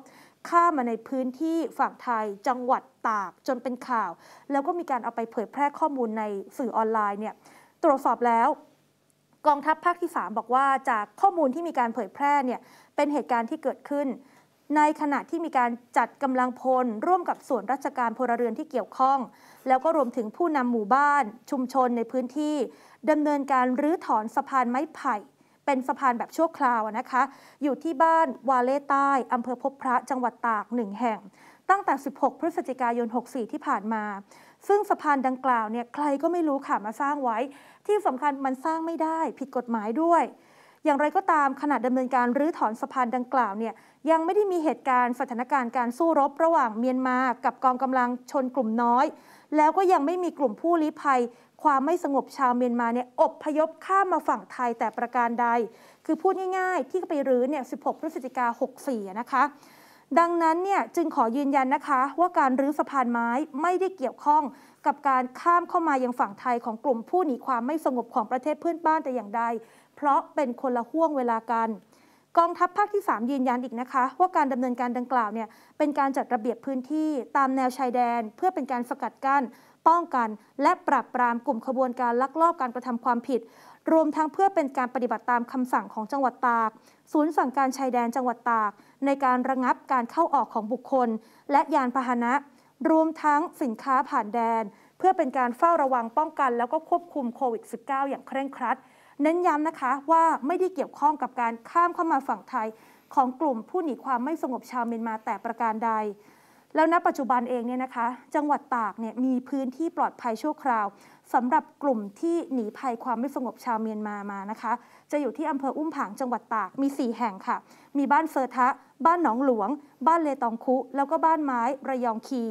ข้ามาในพื้นที่ฝั่งไทยจังหวัดตากจนเป็นข่าว แล้วก็มีการเอาไปเผยแพร่ข้อมูลในสื่อออนไลน์เนี่ยตรวจสอบแล้ว กองทัพภาคที่ 3 บอกว่าจากข้อมูลที่มีการเผยแพร่เนี่ยเป็นเหตุการณ์ที่เกิดขึ้น ในขณะที่มีการจัดกำลังพล ร่วมกับส่วนราชการพลเรือนที่เกี่ยวข้อง แล้วก็รวมถึงผู้นำหมู่บ้านชุมชนในพื้นที่ดำเนินการรื้อถอนสะพานไม้ไผ่เป็นสะพานแบบชั่วคราวนะคะ อยู่ที่บ้านวาเลใต้อำเภอพบพระจังหวัดตากหนึ่งแห่ง ตั้งแต่ 16 พฤศจิกายน 64 ที่ผ่านมา ซึ่งสะพานดังกล่าวเนี่ยใครก็ไม่รู้ค่ะมาสร้างไว้ ที่สำคัญมันสร้างไม่ได้ผิดกฎหมายด้วย อย่างไรก็ตามขณะดำเนินการรื้อถอนสะพานดังกล่าวเนี่ยยังไม่ได้มีเหตุการณ์สถานการณ์การสู้รบระหว่างเมียนมากับกองกำลังชนกลุ่มน้อย แล้วก็ยังไม่มีกลุ่มผู้ลี้ภัยความไม่สงบชาวเมียนมาเนี่ยอบพยพข้ามมาฝั่งไทยแต่ประการใด คือพูดง่ายๆ ที่ไปรื้อเนี่ย16พฤศจิกา64 นะคะ ดังนั้นเนี่ยจึงขอยืนยันนะคะ ว่าการรื้อสะพานไม้ไม่ได้เกี่ยวข้องกับการข้ามเข้ามายังฝั่งไทยของกลุ่มผู้หนีความไม่สงบของประเทศเพื่อนบ้านแต่อย่างใด เพราะเป็นคนละห่วงเวลากัน กองทัพภาคที่ 3 ยืนยันอีกนะคะ ว่าการดำเนินการดังกล่าวเนี่ยเป็นการจัดระเบียบพื้นที่ตามแนวชายแดนเพื่อเป็นการสกัดกั้นป้องกันและปราบปรามกลุ่มขบวนการลักลอบการกระทำความผิด รวมทั้งเพื่อเป็นการปฏิบัติตามคำสั่งของจังหวัดตาก ศูนย์สั่งการชายแดนจังหวัดตาก ในการระงับการเข้าออกของบุคคล และยานพาหนะรวมทั้งสินค้าผ่านแดน เพื่อเป็นการเฝ้าระวังป้องกัน แล้วก็ควบคุมโควิด -19 อย่างเคร่งครัดเน้นย้ำนะคะว่าไม่ได้เกี่ยวข้องกับการข้ามเข้ามาฝั่งไทย ของกลุ่มผู้หนีความไม่สงบชาวเมียนมาแต่ประการใดแล้วณปัจจุบันเองเนี่ยนะคะจังหวัดตากเนี่ยมีพื้นที่ปลอดภัยชั่วคราวสำหรับกลุ่มที่หนีภัยความไม่สงบชาวเมียนมามานะคะ จะอยู่ที่อำเภออุ้มผางจังหวัดตากมี 4 แห่งค่ะ มีบ้านเฟอร์ทะบ้านหนองหลวง บ้านเลตองคุ แล้วก็บ้านไม้ระยองคี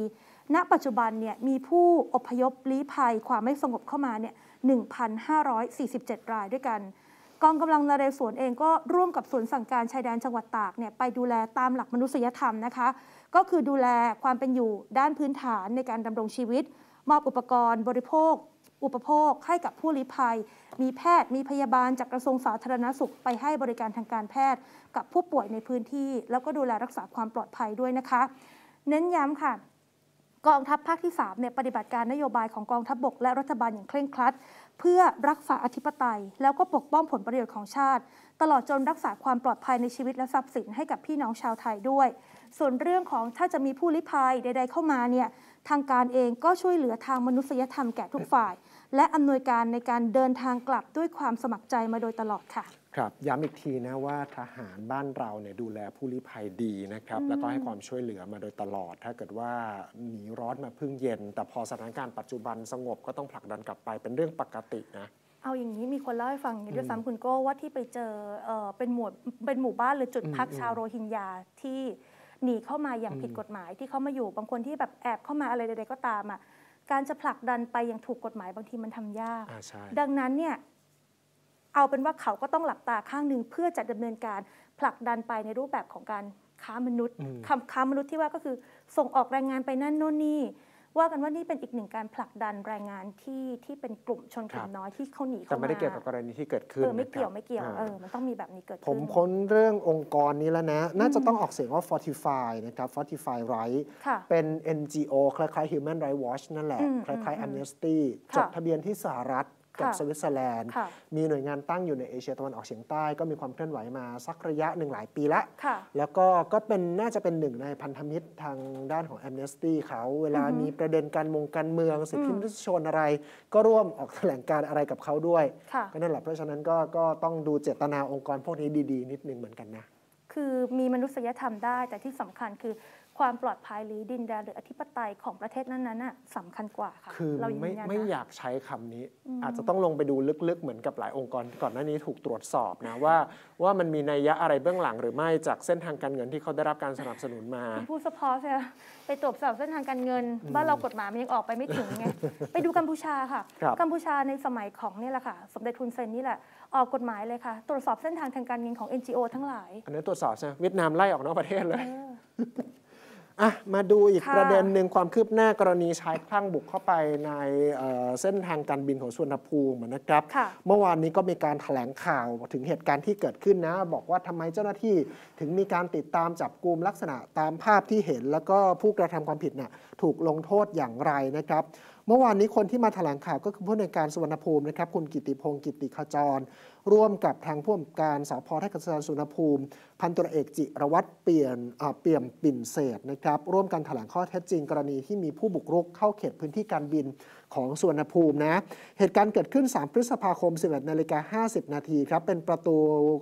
ณปัจจุบันเนี่ยมีผู้อพยพลี้ภัยความไม่สงบเข้ามาเนี่ย 1,547 รายด้วยกัน กองกำลังนเรศวรเองก็ร่วมกับศูนย์สั่งการชายแดนจังหวัดตากเนี่ยไปดูแลตามหลักมนุษยธรรมนะคะก็คือดูแลความเป็นอยู่ด้านพื้นฐานในการดำรงชีวิต มอบอุปกรณ์บริโภค อุปโภคให้กับผู้ลี้ภัย มีแพทย์มีพยาบาลจากกระทรวงสาธารณสุข ไปให้บริการทางการแพทย์ กับผู้ป่วยในพื้นที่ แล้วก็ดูแลรักษาความปลอดภัยด้วยนะคะ เน้นย้ำค่ะ กองทัพภาคที่3เนี่ยปฏิบัติการนโยบายของกองทัพบบกและรัฐบาลอย่างเคร่งครัด เพื่อรักษาอธิปไตย แล้วก็ปกป้องผลประโยชน์ของชาติ ตลอดจนรักษาความปลอดภัยในชีวิตและทรัพย์สินให้กับพี่น้องชาวไทยด้วยส่วนเรื่องของถ้าจะมีผู้ลี้ภัยใดๆเข้ามาเนี่ยทางการเองก็ช่วยเหลือทางมนุษยธรรมแก่ทุกฝ่าย และอำนวยการในการเดินทางกลับด้วยความสมัครใจมาโดยตลอดค่ะ ครับ ย้ำอีกทีนะว่าทหารบ้านเราเนี่ยดูแลผู้ลี้ภัยดีนะครับแล้วก็ให้ความช่วยเหลือมาโดยตลอด ถ้าเกิดว่าหนีร้อนมาพึ่งเย็น แต่พอสถานการณ์ปัจจุบันสงบก็ต้องผลักดันกลับไปเป็นเรื่องปกตินะเอาอย่างนี้มีคนเล่าให้ฟังด้วยซ้ำคุณโก้ว่าที่ไปเจอเออเป็นหมวดเป็นหมู่บ้านหรือจุดพักชาวโรฮิงญาที่หนีเข้ามาอย่างผิดกฎหมายที่เขามาอยู่บางคนที่แบบแอบเข้ามาอะไรใดๆก็ตามอ่ะการจะผลักดันไปอย่างถูกกฎหมายบางทีมันทำยากดังนั้นเนี่ย เอาเป็นว่าเขาก็ต้องหลับตาข้างหนึ่ง เพื่อจะดำเนินการผลักดันไปในรูปแบบของการค้ามนุษย์คำค้ามนุษย์ที่ว่าก็คือส่งออกแรงงานไปนั่นโน่นนี่ว่ากันว่านี่เป็นอีกหนึ่งการผลักดันแรงงานที่ที่เป็นกลุ่มชนกลุ่มน้อยที่เขาหนีเข้ามา แต่ไม่ได้เกี่ยวกับกรณีที่เกิดขึ้นเออไม่เกี่ยวไม่เกี่ยวเออ มันต้องมีแบบนี้เกิดขึ้น ผมพ้นเรื่ององค์กรนี้แล้วนะ น่าจะต้องออกเสียงว่า Fortify นะครับ Fortify Right เป็น NGO คล้ายๆ Human Rights Watch นั่นแหละ คล้ายๆ Amnesty จดทะเบียนที่สหรัฐกับสวิตเซอร์แลนด์ มีหน่วยงานตั้งอยู่ในเอเชียตะวันออกเฉียงใต้ก็มีความเคลื่อนไหวมาสักระยะหนึ่งหลายปีละแล้วก็ก็เป็นน่าจะเป็นหนึ่งในพันธมิตรทางด้านของแอมเนสตี้เขาเวลามีประเด็นการมงการเมืองสิทธิมนุษยชนอะไร ก็ร่วมออกแถลงการอะไรกับเขาด้วยก็นั่นแหละเพราะฉะนั้นก็ก็ต้องดูเจตนาองค์กรพวกนี้ดี ๆ นิดนึงเหมือนกันนะคือมีมนุษยธรรมได้แต่ที่สำคัญคือความปลอดภัยหรือดินแดนหรืออธิปไตยของประเทศนั้นๆน่ะสำคัญกว่าค่ะ คือเราไม่ไม่อยากใช้คำนี้ อาจจะต้องลงไปดูลึกๆ เหมือนกับหลายองค์กรก่อนหน้านี้ถูกตรวจสอบนะว่าว่ามันมีนัยยะอะไรเบื้องหลังหรือไม่จากเส้นทางการเงินที่เขาได้รับการสนับสนุนมา พูดเฉพาะเลยไปตรวจสอบเส้นทางการเงินบ้านเรากฎหมายมันยังออกไปไม่ถึงไงไปดูกัมพูชาค่ะ กัมพูชาในสมัยของนี่แหละค่ะ สมเด็จทุนเซนนี่แหละออกกฎหมายเลยค่ะ ตรวจสอบเส้นทางทางการเงินของ NGO ทั้งหลาย อันนี้ตรวจสอบใช่ไหมเวียดนามไล่ออกนอกประเทศเลยอ่ะมาดูอีกประเด็นหนึ่งความคืบหน้ากรณีชายคลั่งบุกเข้าไปในเส้นทางการบินของสุวรรณภูมินะครับ เมื่อวานนี้ก็มีการถแถลงข่าวถึงเหตุการณ์ที่เกิดขึ้นนะ บอกว่าทำไมเจ้าหน้าที่ถึงมีการติดตามจับกลุ่มลักษณะตามภาพที่เห็น แล้วก็ผู้กระทำความผิดเนี่ยถูกลงโทษอย่างไรนะครับเมื่อวานนี้คนที่มาถแถลงข่าวก็คือผู้ในการสุวรรณภูมินะครับ คุณกิติพงศ์กิติขจร ร่วมกับทางผู้อำนวยการสพทห้กระทรวงสุวรรณภูมิ พันตรเอกจิรวัตรเปลี่ยนเปี่ยมปิ่นเศษนะครับร่วมกันถแถลงข้อเท็จจริงกรณีที่มีผู้บุกรุกเข้าเขตพื้นที่การบินของสวนภูมินะ เหตุการณ์เกิดขึ้น 3 พฤษภาคม11นาฬิกา 50 นาทีครับ เป็นประตู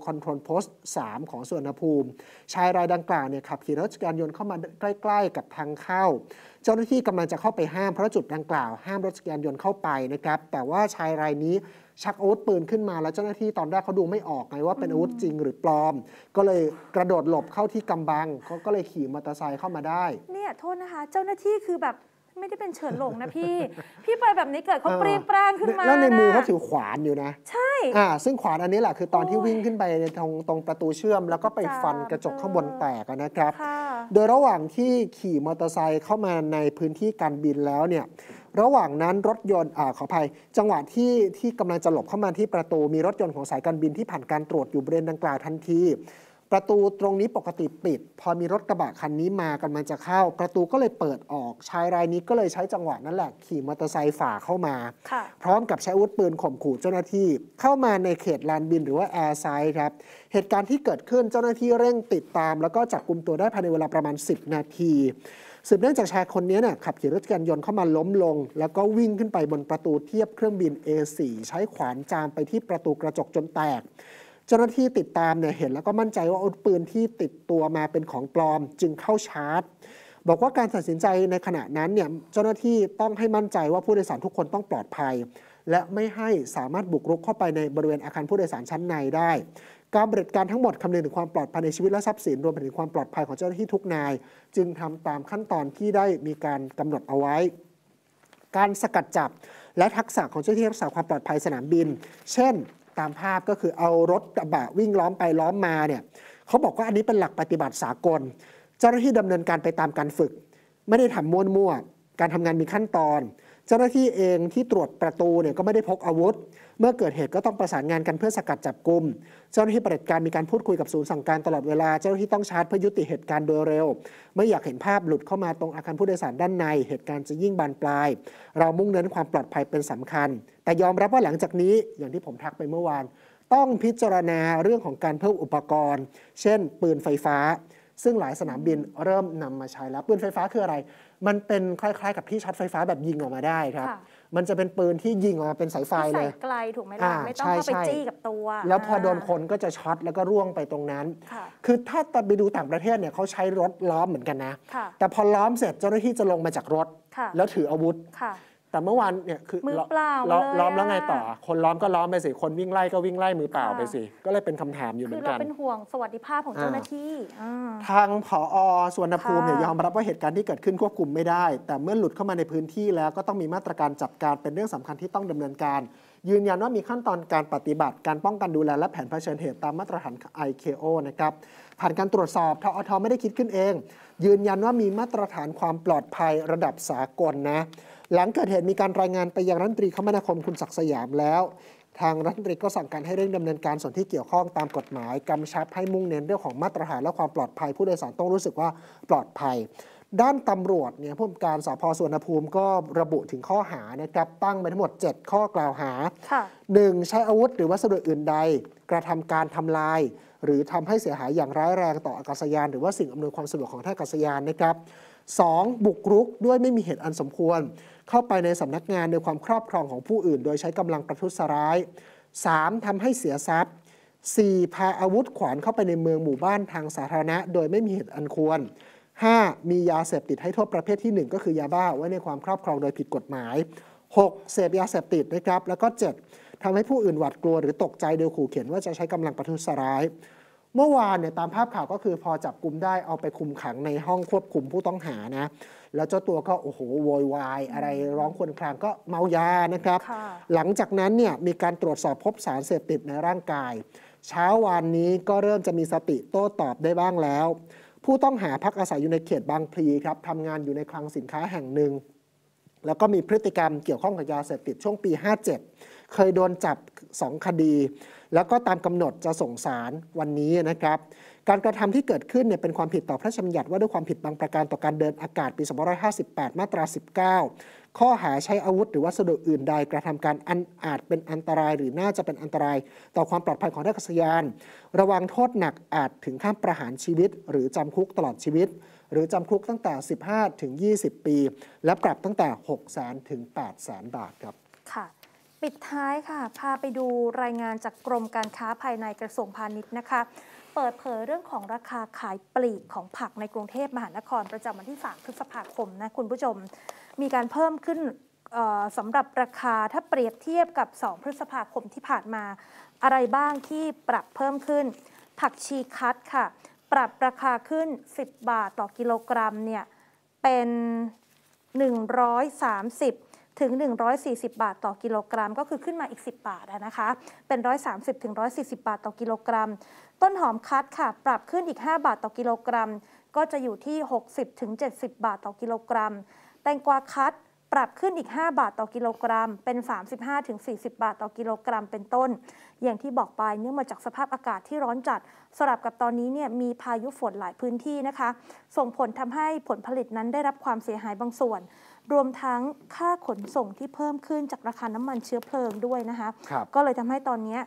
คอนโทรลโพสต์3ของสวนภูมิ ชายรายดังกล่าวเนี่ยขับขี่รถจักรยานยนต์เข้ามาใกล้ ๆ กับทางเข้า เจ้าหน้าที่กำลังจะเข้าไปห้ามเพราะจุดดังกล่าวห้ามรถจักรยานยนต์เข้าไปนะครับ แต่ว่าชายรายนี้ชักอาวุธปืนขึ้นมาแล้วเจ้าหน้าที่ตอนแรกเขาดูไม่ออกไงว่าเป็นอาวุธจริงหรือปลอม ก็เลยกระโดดหลบเข้าที่กำบังเขาก็เลยขี่มอเตอร์ไซค์เข้ามาได้เนี่ยโทษนะคะเจ้าหน้าที่คือแบบไม่ได้เป็นเฉินหลงนะพี่ พี่ไปแบบนี้เกิดเขาเปลี่ยนแปลงขึ้นมา แล้วในมือเขาถือขวานอยู่นะ ใช่ อ่า ซึ่งขวานอันนี้แหละคือตอนที่วิ่งขึ้นไปในตรงตรงประตูเชื่อม แล้วก็ไปฟันกระจกข้างบนแตกนะครับ โดยระหว่างที่ขี่มอเตอร์ไซค์เข้ามาในพื้นที่การบินแล้วเนี่ย ระหว่างนั้นรถยนต์ อ่า ขออภัย จังหวะที่ที่กำลังจะหลบเข้ามาที่ประตูมีรถยนต์ของสายการบินที่ผ่านการตรวจอยู่บริเวณดังกล่าวทันทีประตูตรงนี้ปกติปิด พอมีรถกระบะคันนี้มากันมันจะเข้า ประตูก็เลยเปิดออกชายรายนี้ก็เลยใช้จังหวะนั้นแหละขี่มอเตอร์ไซค์ฝ่าเข้ามา พร้อมกับใช้อาวุธปืนข่มขู่เจ้าหน้าที่ เข้ามาในเขตลานบินหรือว่าแอร์ไซด์ครับเหตุการณ์ที่เกิดขึ้นเจ้าหน้าที่เร่งติดตาม แล้วก็จับกลุ่มตัวได้ภายในเวลาประมาณ 10 นาทีสืบเนื่องจากชายคนนี้เนี่ยขับขี่รถจักรยานยนต์เข้ามาล้มลง แล้วก็วิ่งขึ้นไปบนประตูเทียบเครื่องบิน A4 ใช้ขวานจามไปที่ประตูกระจกจนแตกเจ้าหน้าที่ติดตามเนี่ยเห็นแล้วก็มั่นใจว่าอาวุธปืนที่ติดตัวมาเป็นของปลอม จึงเข้าชาร์จ บอกว่าการตัดสินใจในขณะนั้นเนี่ยเจ้าหน้าที่ต้องให้มั่นใจว่าผู้โดยสารทุกคนต้องปลอดภัย และไม่ให้สามารถบุกรุกเข้าไปในบริเวณอาคารผู้โดยสารชั้นในได้ การบริการทั้งหมดคำนึงถึงความปลอดภัยในชีวิตและทรัพย์สินรวมไปถึงความปลอดภัยของเจ้าหน้าที่ทุกนาย จึงทำตามขั้นตอนที่ได้มีการกำหนดเอาไว้ การสกัดจับและทักษะของเจ้าหน้าที่รักษาความปลอดภัยสนามบิน เช่นตามภาพก็คือเอารถกระบะวิ่งล้อมไปล้อมมาเนี่ยเขาบอกว่าอันนี้เป็นหลักปฏิบัติสากล เจ้าหน้าที่ดำเนินการไปตามการฝึก ไม่ได้ทำมั่วๆการทำงานมีขั้นตอนเจ้าหน้าที่เองที่ตรวจประตูเนี่ยก็ไม่ได้พกอาวุธ เมื่อเกิดเหตุก็ต้องประสานงานกันเพื่อสกัดจับกลุ่มเจ้าหน้าที่ปฏิบัติการมีการพูดคุยกับศูนย์สั่งการตลอดเวลาเจ้าหน้าที่ต้องชาร์จเพื่อยุติเหตุการณ์โดยเร็ว ไม่อยากเห็นภาพหลุดเข้ามาตรงอาคารผู้โดยสารด้านในเหตุการณ์จะยิ่งบานปลาย เรามุ่งเน้นความปลอดภัยเป็นสำคัญ แต่ยอมรับว่าหลังจากนี้ อย่างที่ผมทักไปเมื่อวานต้องพิจารณาเรื่องของการเพิ่มอุปกรณ์ เช่น ปืนไฟฟ้าซึ่งหลายสนามบินเริ่มนำมาใช้แล้วปืนไฟฟ้าคืออะไร มันเป็นคล้ายๆกับที่ช็อตไฟฟ้าแบบยิงออกมาได้ครับ มันจะเป็นปืนที่ยิงออกมาเป็นสายไฟเลยไกลถูกไหมล่ะ ไม่ต้องเข้าไปจี้กับตัว แล้วพอโดนคนก็จะช็อต แล้วก็ร่วงไปตรงนั้น คือถ้าไปดูต่างประเทศเนี่ยเขาใช้รถล้อมเหมือนกันนะ แต่พอล้อมเสร็จเจ้าหน้าที่จะลงมาจากรถ แล้วถืออาวุธแต่เมื่อวานเนี่ยคืออลลล้อมแล้วไงต่อ คนล้อมก็ล้อมไปสิ คนวิ่งไล่ก็วิ่งไล่มือเปล่าไปสิ ก็เลยเป็นคำถามอยู่เหมือนกันคือเราเป็นห่วงสวัสดิภาพของเจ้าหน้าที่ทางผอสวนภูมิเนี่ยยอมรับว่าเหตุการณ์ที่เกิดขึ้นควบคุมไม่ได้ แต่เมื่อหลุดเข้ามาในพื้นที่แล้วก็ต้องมีมาตรการจัดการเป็นเรื่องสำคัญที่ต้องดำเนินการ ยืนยันว่ามีขั้นตอนการปฏิบัติการป้องกันดูแลและแผนเผชิญเหตุตามมาตรฐาน ICAO นะครับผ่านการตรวจสอบทอทไม่ได้คิดขึ้นเอง ยืนยันว่ามีมาตรฐานความปลอดภัยระดับสากลนะหลังเกิดเหตุมีการรายงานไปยังรัฐมนตรี คมนาคมคุณศักดิ์สยามแล้ว ทางรัฐมนตรีก็สั่งการให้เร่งดำเนินการส่วนที่เกี่ยวข้องตามกฎหมายกำชับให้มุ่งเน้นเรื่องของมาตรฐานและความปลอดภัย ผู้โดยสารต้องรู้สึกว่าปลอดภัย ด้านตำรวจเนี่ยผู้การสพสวนภูมิก็ระบุถึงข้อหานะครับตั้งไปทั้งหมด 7 ข้อกล่าวหา 1. ใช้อาวุธหรือวัสดุอื่นใด กระทำการทำลาย หรือทำให้เสียหายอย่างร้ายแรงต่ออากาศยานหรือว่าสิ่งอำนวยความสะดวกของท่าอากาศยานนะครับ 2. บุกรุกด้วยไม่มีเหตุอันสมควรเข้าไปในสำนักงานโดยความครอบครองของผู้อื่น โดยใช้กำลังประทุษร้าย 3. ทำให้เสียทรัพย์ 4. พาอาวุธขวานเข้าไปในเมืองหมู่บ้านทางสาธารณะ โดยไม่มีเหตุอันควร 5. มียาเสพติดให้โทษประเภทที่ 1 ก็คือยาบ้าไว้ในความครอบครองโดยผิดกฎหมาย 6. เสพยาเสพติดนะครับแล้วก็ 7. ทำให้ผู้อื่นหวาดกลัวหรือตกใจโดยขู่เข็นว่าจะใช้กำลังประทุษร้าย เมื่อวานเนี่ยตามภาพข่าวก็คือพอจับกลุมได้เอาไปคุมขังในห้องควบคุมผู้ต้องหานะแล้วเจ้าตัวก็โอ้โหโวยวายอะไรร้องควนครางก็เมายานะครับ หลังจากนั้นเนี่ยมีการตรวจสอบพบสารเสพติดในร่างกาย เช้าวันนี้ก็เริ่มจะมีสติโต้ตอบได้บ้างแล้ว ผู้ต้องหาพักอาศัยอยู่ในเขตบางพลีครับทำงานอยู่ในคลังสินค้าแห่งหนึ่ง แล้วก็มีพฤติกรรมเกี่ยวข้องกับยาเสพติดช่วงปี 57 เคยโดนจับ 2 คดี แล้วก็ตามกำหนดจะส่งสารวันนี้นะครับการกระทำที่เกิดขึ้นเนี่ยเป็นความผิดต่อพระรชบัญญัติว่าด้วยความผิดบางประการต่อการเดินอากาศปี2558 มาตรา 19 ข้อหาใช้อาวุธหรือวัสดุอื่นใด กระทำการอันอาจเป็นอันตรายหรือน่าจะเป็นอันตราย ต่อความปลอดภัยของท่าอากาศยาน ระวังโทษหนักอาจถึงขั้นประหารชีวิต หรือจำคุกตลอดชีวิต หรือจำคุกตั้งแต่ 15ถึง20 ปี และปรับตั้งแต่6 0 0 0ถึง8 0 0 0 0บาทครับ ค่ะ ปิดท้ายค่ะพาไปดูรายงานจากกรมการค้าภายในกระทรวงพาณิชย์นะคะเปิดเผยเรื่องของราคาขายปลีกของผักในกรุงเทพมหานครประจำวันที่ 3 พฤษภาคมนะ คุณผู้ชมมีการเพิ่มขึ้นสำหรับราคาถ้าเปรียบเทียบกับ 2 พฤษภาคมที่ผ่านมาอะไรบ้างที่ปรับเพิ่มขึ้นผักชีคัดค่ะ ปรับราคาขึ้น 10 บาทต่อกิโลกรัมเนี่ย เป็น 130ถึง 140 บาทต่อกิโลกรัมก็คือขึ้นมาอีก 10 บาทนะคะ เป็น 130ถึง140 บาทต่อกิโลกรัม ต้นหอมคัดค่ะ ปรับขึ้นอีก 5 บาทต่อกิโลกรัม ก็จะอยู่ที่ 60ถึง70 บาทต่อกิโลกรัม แตงกวาคัดปรับขึ้นอีก 5 บาทต่อกิโลกรัม เป็น 35-40 บาทต่อกิโลกรัม เป็นต้น อย่างที่บอกไปเนื่องมาจากสภาพอากาศที่ร้อนจัดสลับกับตอนนี้เนี่ยมีพายุฝนหลายพื้นที่นะคะ ส่งผลทำให้ผลผลิตนั้นได้รับความเสียหายบางส่วนรวมทั้งค่าขนส่งที่เพิ่มขึ้นจากราคาน้ำมันเชื้อเพลิงด้วยนะคะคก็เลยทำให้ตอนนี้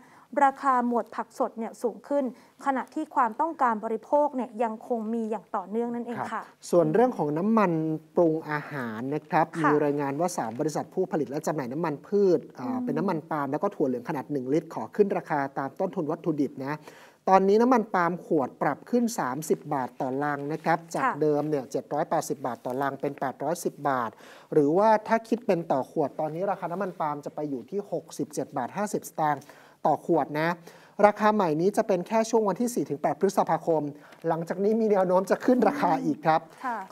ราคาหมวดผักสดเนี่ยสูงขึ้นขณะที่ความต้องการบริโภคเนี่ยยังคงมีอย่างต่อเนื่องนั่นเองค่ะ ส่วนเรื่องของน้ำมันปรุงอาหารนะครับ มีรายงานว่า 3 บริษัทผู้ผลิตและจำหน่ายน้ำมันพืช เป็นน้ำมันปาล์มแล้วก็ถั่วเหลืองขนาด1ลิตรขอขึ้นราคาตามต้นทุนวัตถุดิบนะตอนนี้น้ำมันปาล์มขวดปรับขึ้น 30 บาทต่อลังนะครับ จากเดิมเนี่ย 780 บาทต่อลัง เป็น 810 บาท หรือว่าถ้าคิดเป็นต่อขวดตอนนี้ราคาน้ำมันปาล์มจะไปอยู่ที่ 67 บาท 50 สตางค์ต่อขวดนะ ราคาใหม่นี้จะเป็นแค่ช่วงวันที่ 4-8 พฤษภาคม หลังจากนี้มีแนวโน้มจะขึ้นราคาอีกครับ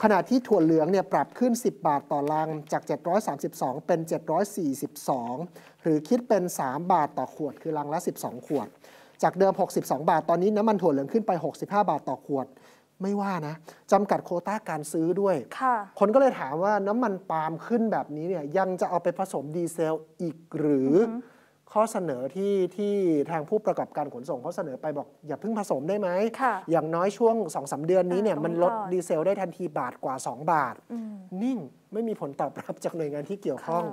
ขณะที่ถั่วเหลืองเนี่ยปรับขึ้น 10 บาทต่อลัง จาก 732 เป็น 742 หรือคิดเป็น 3 บาทต่อขวด คือลังละ 12 ขวดจากเดิม 62 บาท ตอนนี้น้ำมันถั่วเหลืองขึ้นไป 65 บาทต่อขวด ไม่ว่านะ จำกัดโคต้าการซื้อด้วยคคนก็เลยถามว่าน้ำมันปาล์มขึ้นแบบนี้เนี่ย ยังจะเอาไปผสมดีเซลอีกหรืออข้อเสนอที่ที่ทางผู้ประกอบการขนส่งเขาเสนอไปบอก อย่าเพิ่งผสมได้ไหม อย่างน้อยช่วง2อสเดือนนี้เนี่ยมันลดดีเซล ได้ทันทีบาทกว่า 2 บาท นิ่ง ไม่มีผลตอบรับจากหน่วยงานที่เกี่ยวข้อง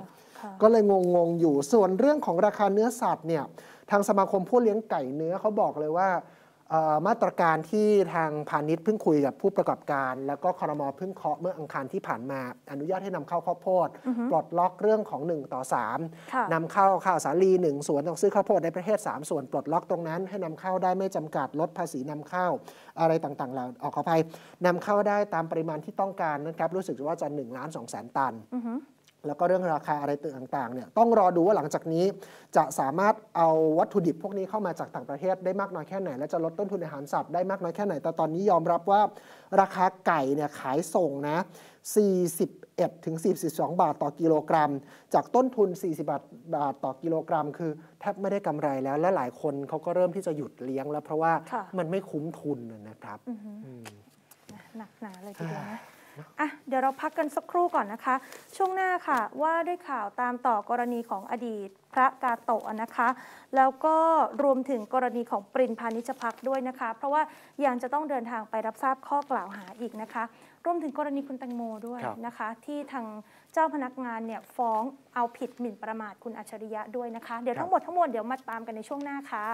ก็เลยงงๆอยู่ ส่วนเรื่องของราคาเนื้อสัตว์เนี่ยทางสมาคมผู้เลี้ยงไก่เนื้อเขาบอกเลยว่ามาตรการที่ทางพาณิชย์เพิ่งคุยกับผู้ประกอบการ แล้วก็คอรมอเพิ่งเคาะเมื่ออังคารที่ผ่านมา อนุญาตให้นำเข้าข้าวโพดปลดล็อกเรื่องของ1ต่อ3นำเข้าข้าวสาลี1 ส่วนต้องซื้อข้าวโพดในประเทศ 3 ส่วนปลดล็อกตรงนั้นให้นำเข้าได้ไม่จำกัดลดภาษีนำเข้าอะไรต่างๆเหล่าออกขอภัยนำเข้าได้ตามปริมาณที่ต้องการนะครับรู้สึกว่าจะ1ล้านสองแสนตันแล้วก็เรื่องราคาอะไรต่างๆเนี่ยต้องรอดูว่าหลังจากนี้จะสามารถเอาวัตถุดิบพวกนี้เข้ามาจากต่างประเทศได้มากน้อยแค่ไหน และจะลดต้นทุนอาหารสัตว์ได้มากน้อยแค่ไหน แต่ตอนนี้ยอมรับว่า ราคาไก่เนี่ยขายส่งนะ 41ถึง42 บาทต่อกิโลกรัม จากต้นทุน 40 บาทบาทต่อกิโลกรัม คือแทบไม่ได้กำไรแล้วและหลายคนเขาก็เริ่มที่จะหยุดเลี้ยงแล้วเพราะว่ามันไม่คุ้มทุนนะครับหนักหนาเลยทีเดียวนะอ่ะเดี๋ยวเราพักกันสักครู่ก่อนนะคะ ช่วงหน้าค่ะว่าด้วยข่าวตามต่อกรณีของอดีตพระกาโตะนะคะ แล้วก็รวมถึงกรณีของปรินพานิชพักด้วยนะคะ เพราะว่ายังจะต้องเดินทางไปรับทราบข้อกล่าวหาอีกนะคะรวมถึงกรณีคุณแตงโมด้วยนะคะ ที่ทางเจ้าพนักงานเนี่ยฟ้องเอาผิดหมิ่นประมาทคุณอัจฉริยะด้วยนะคะเดี๋ยวทั้งหมดทั้งมวลเดี๋ยวมาตามกันในช่วงหน้าค่ะ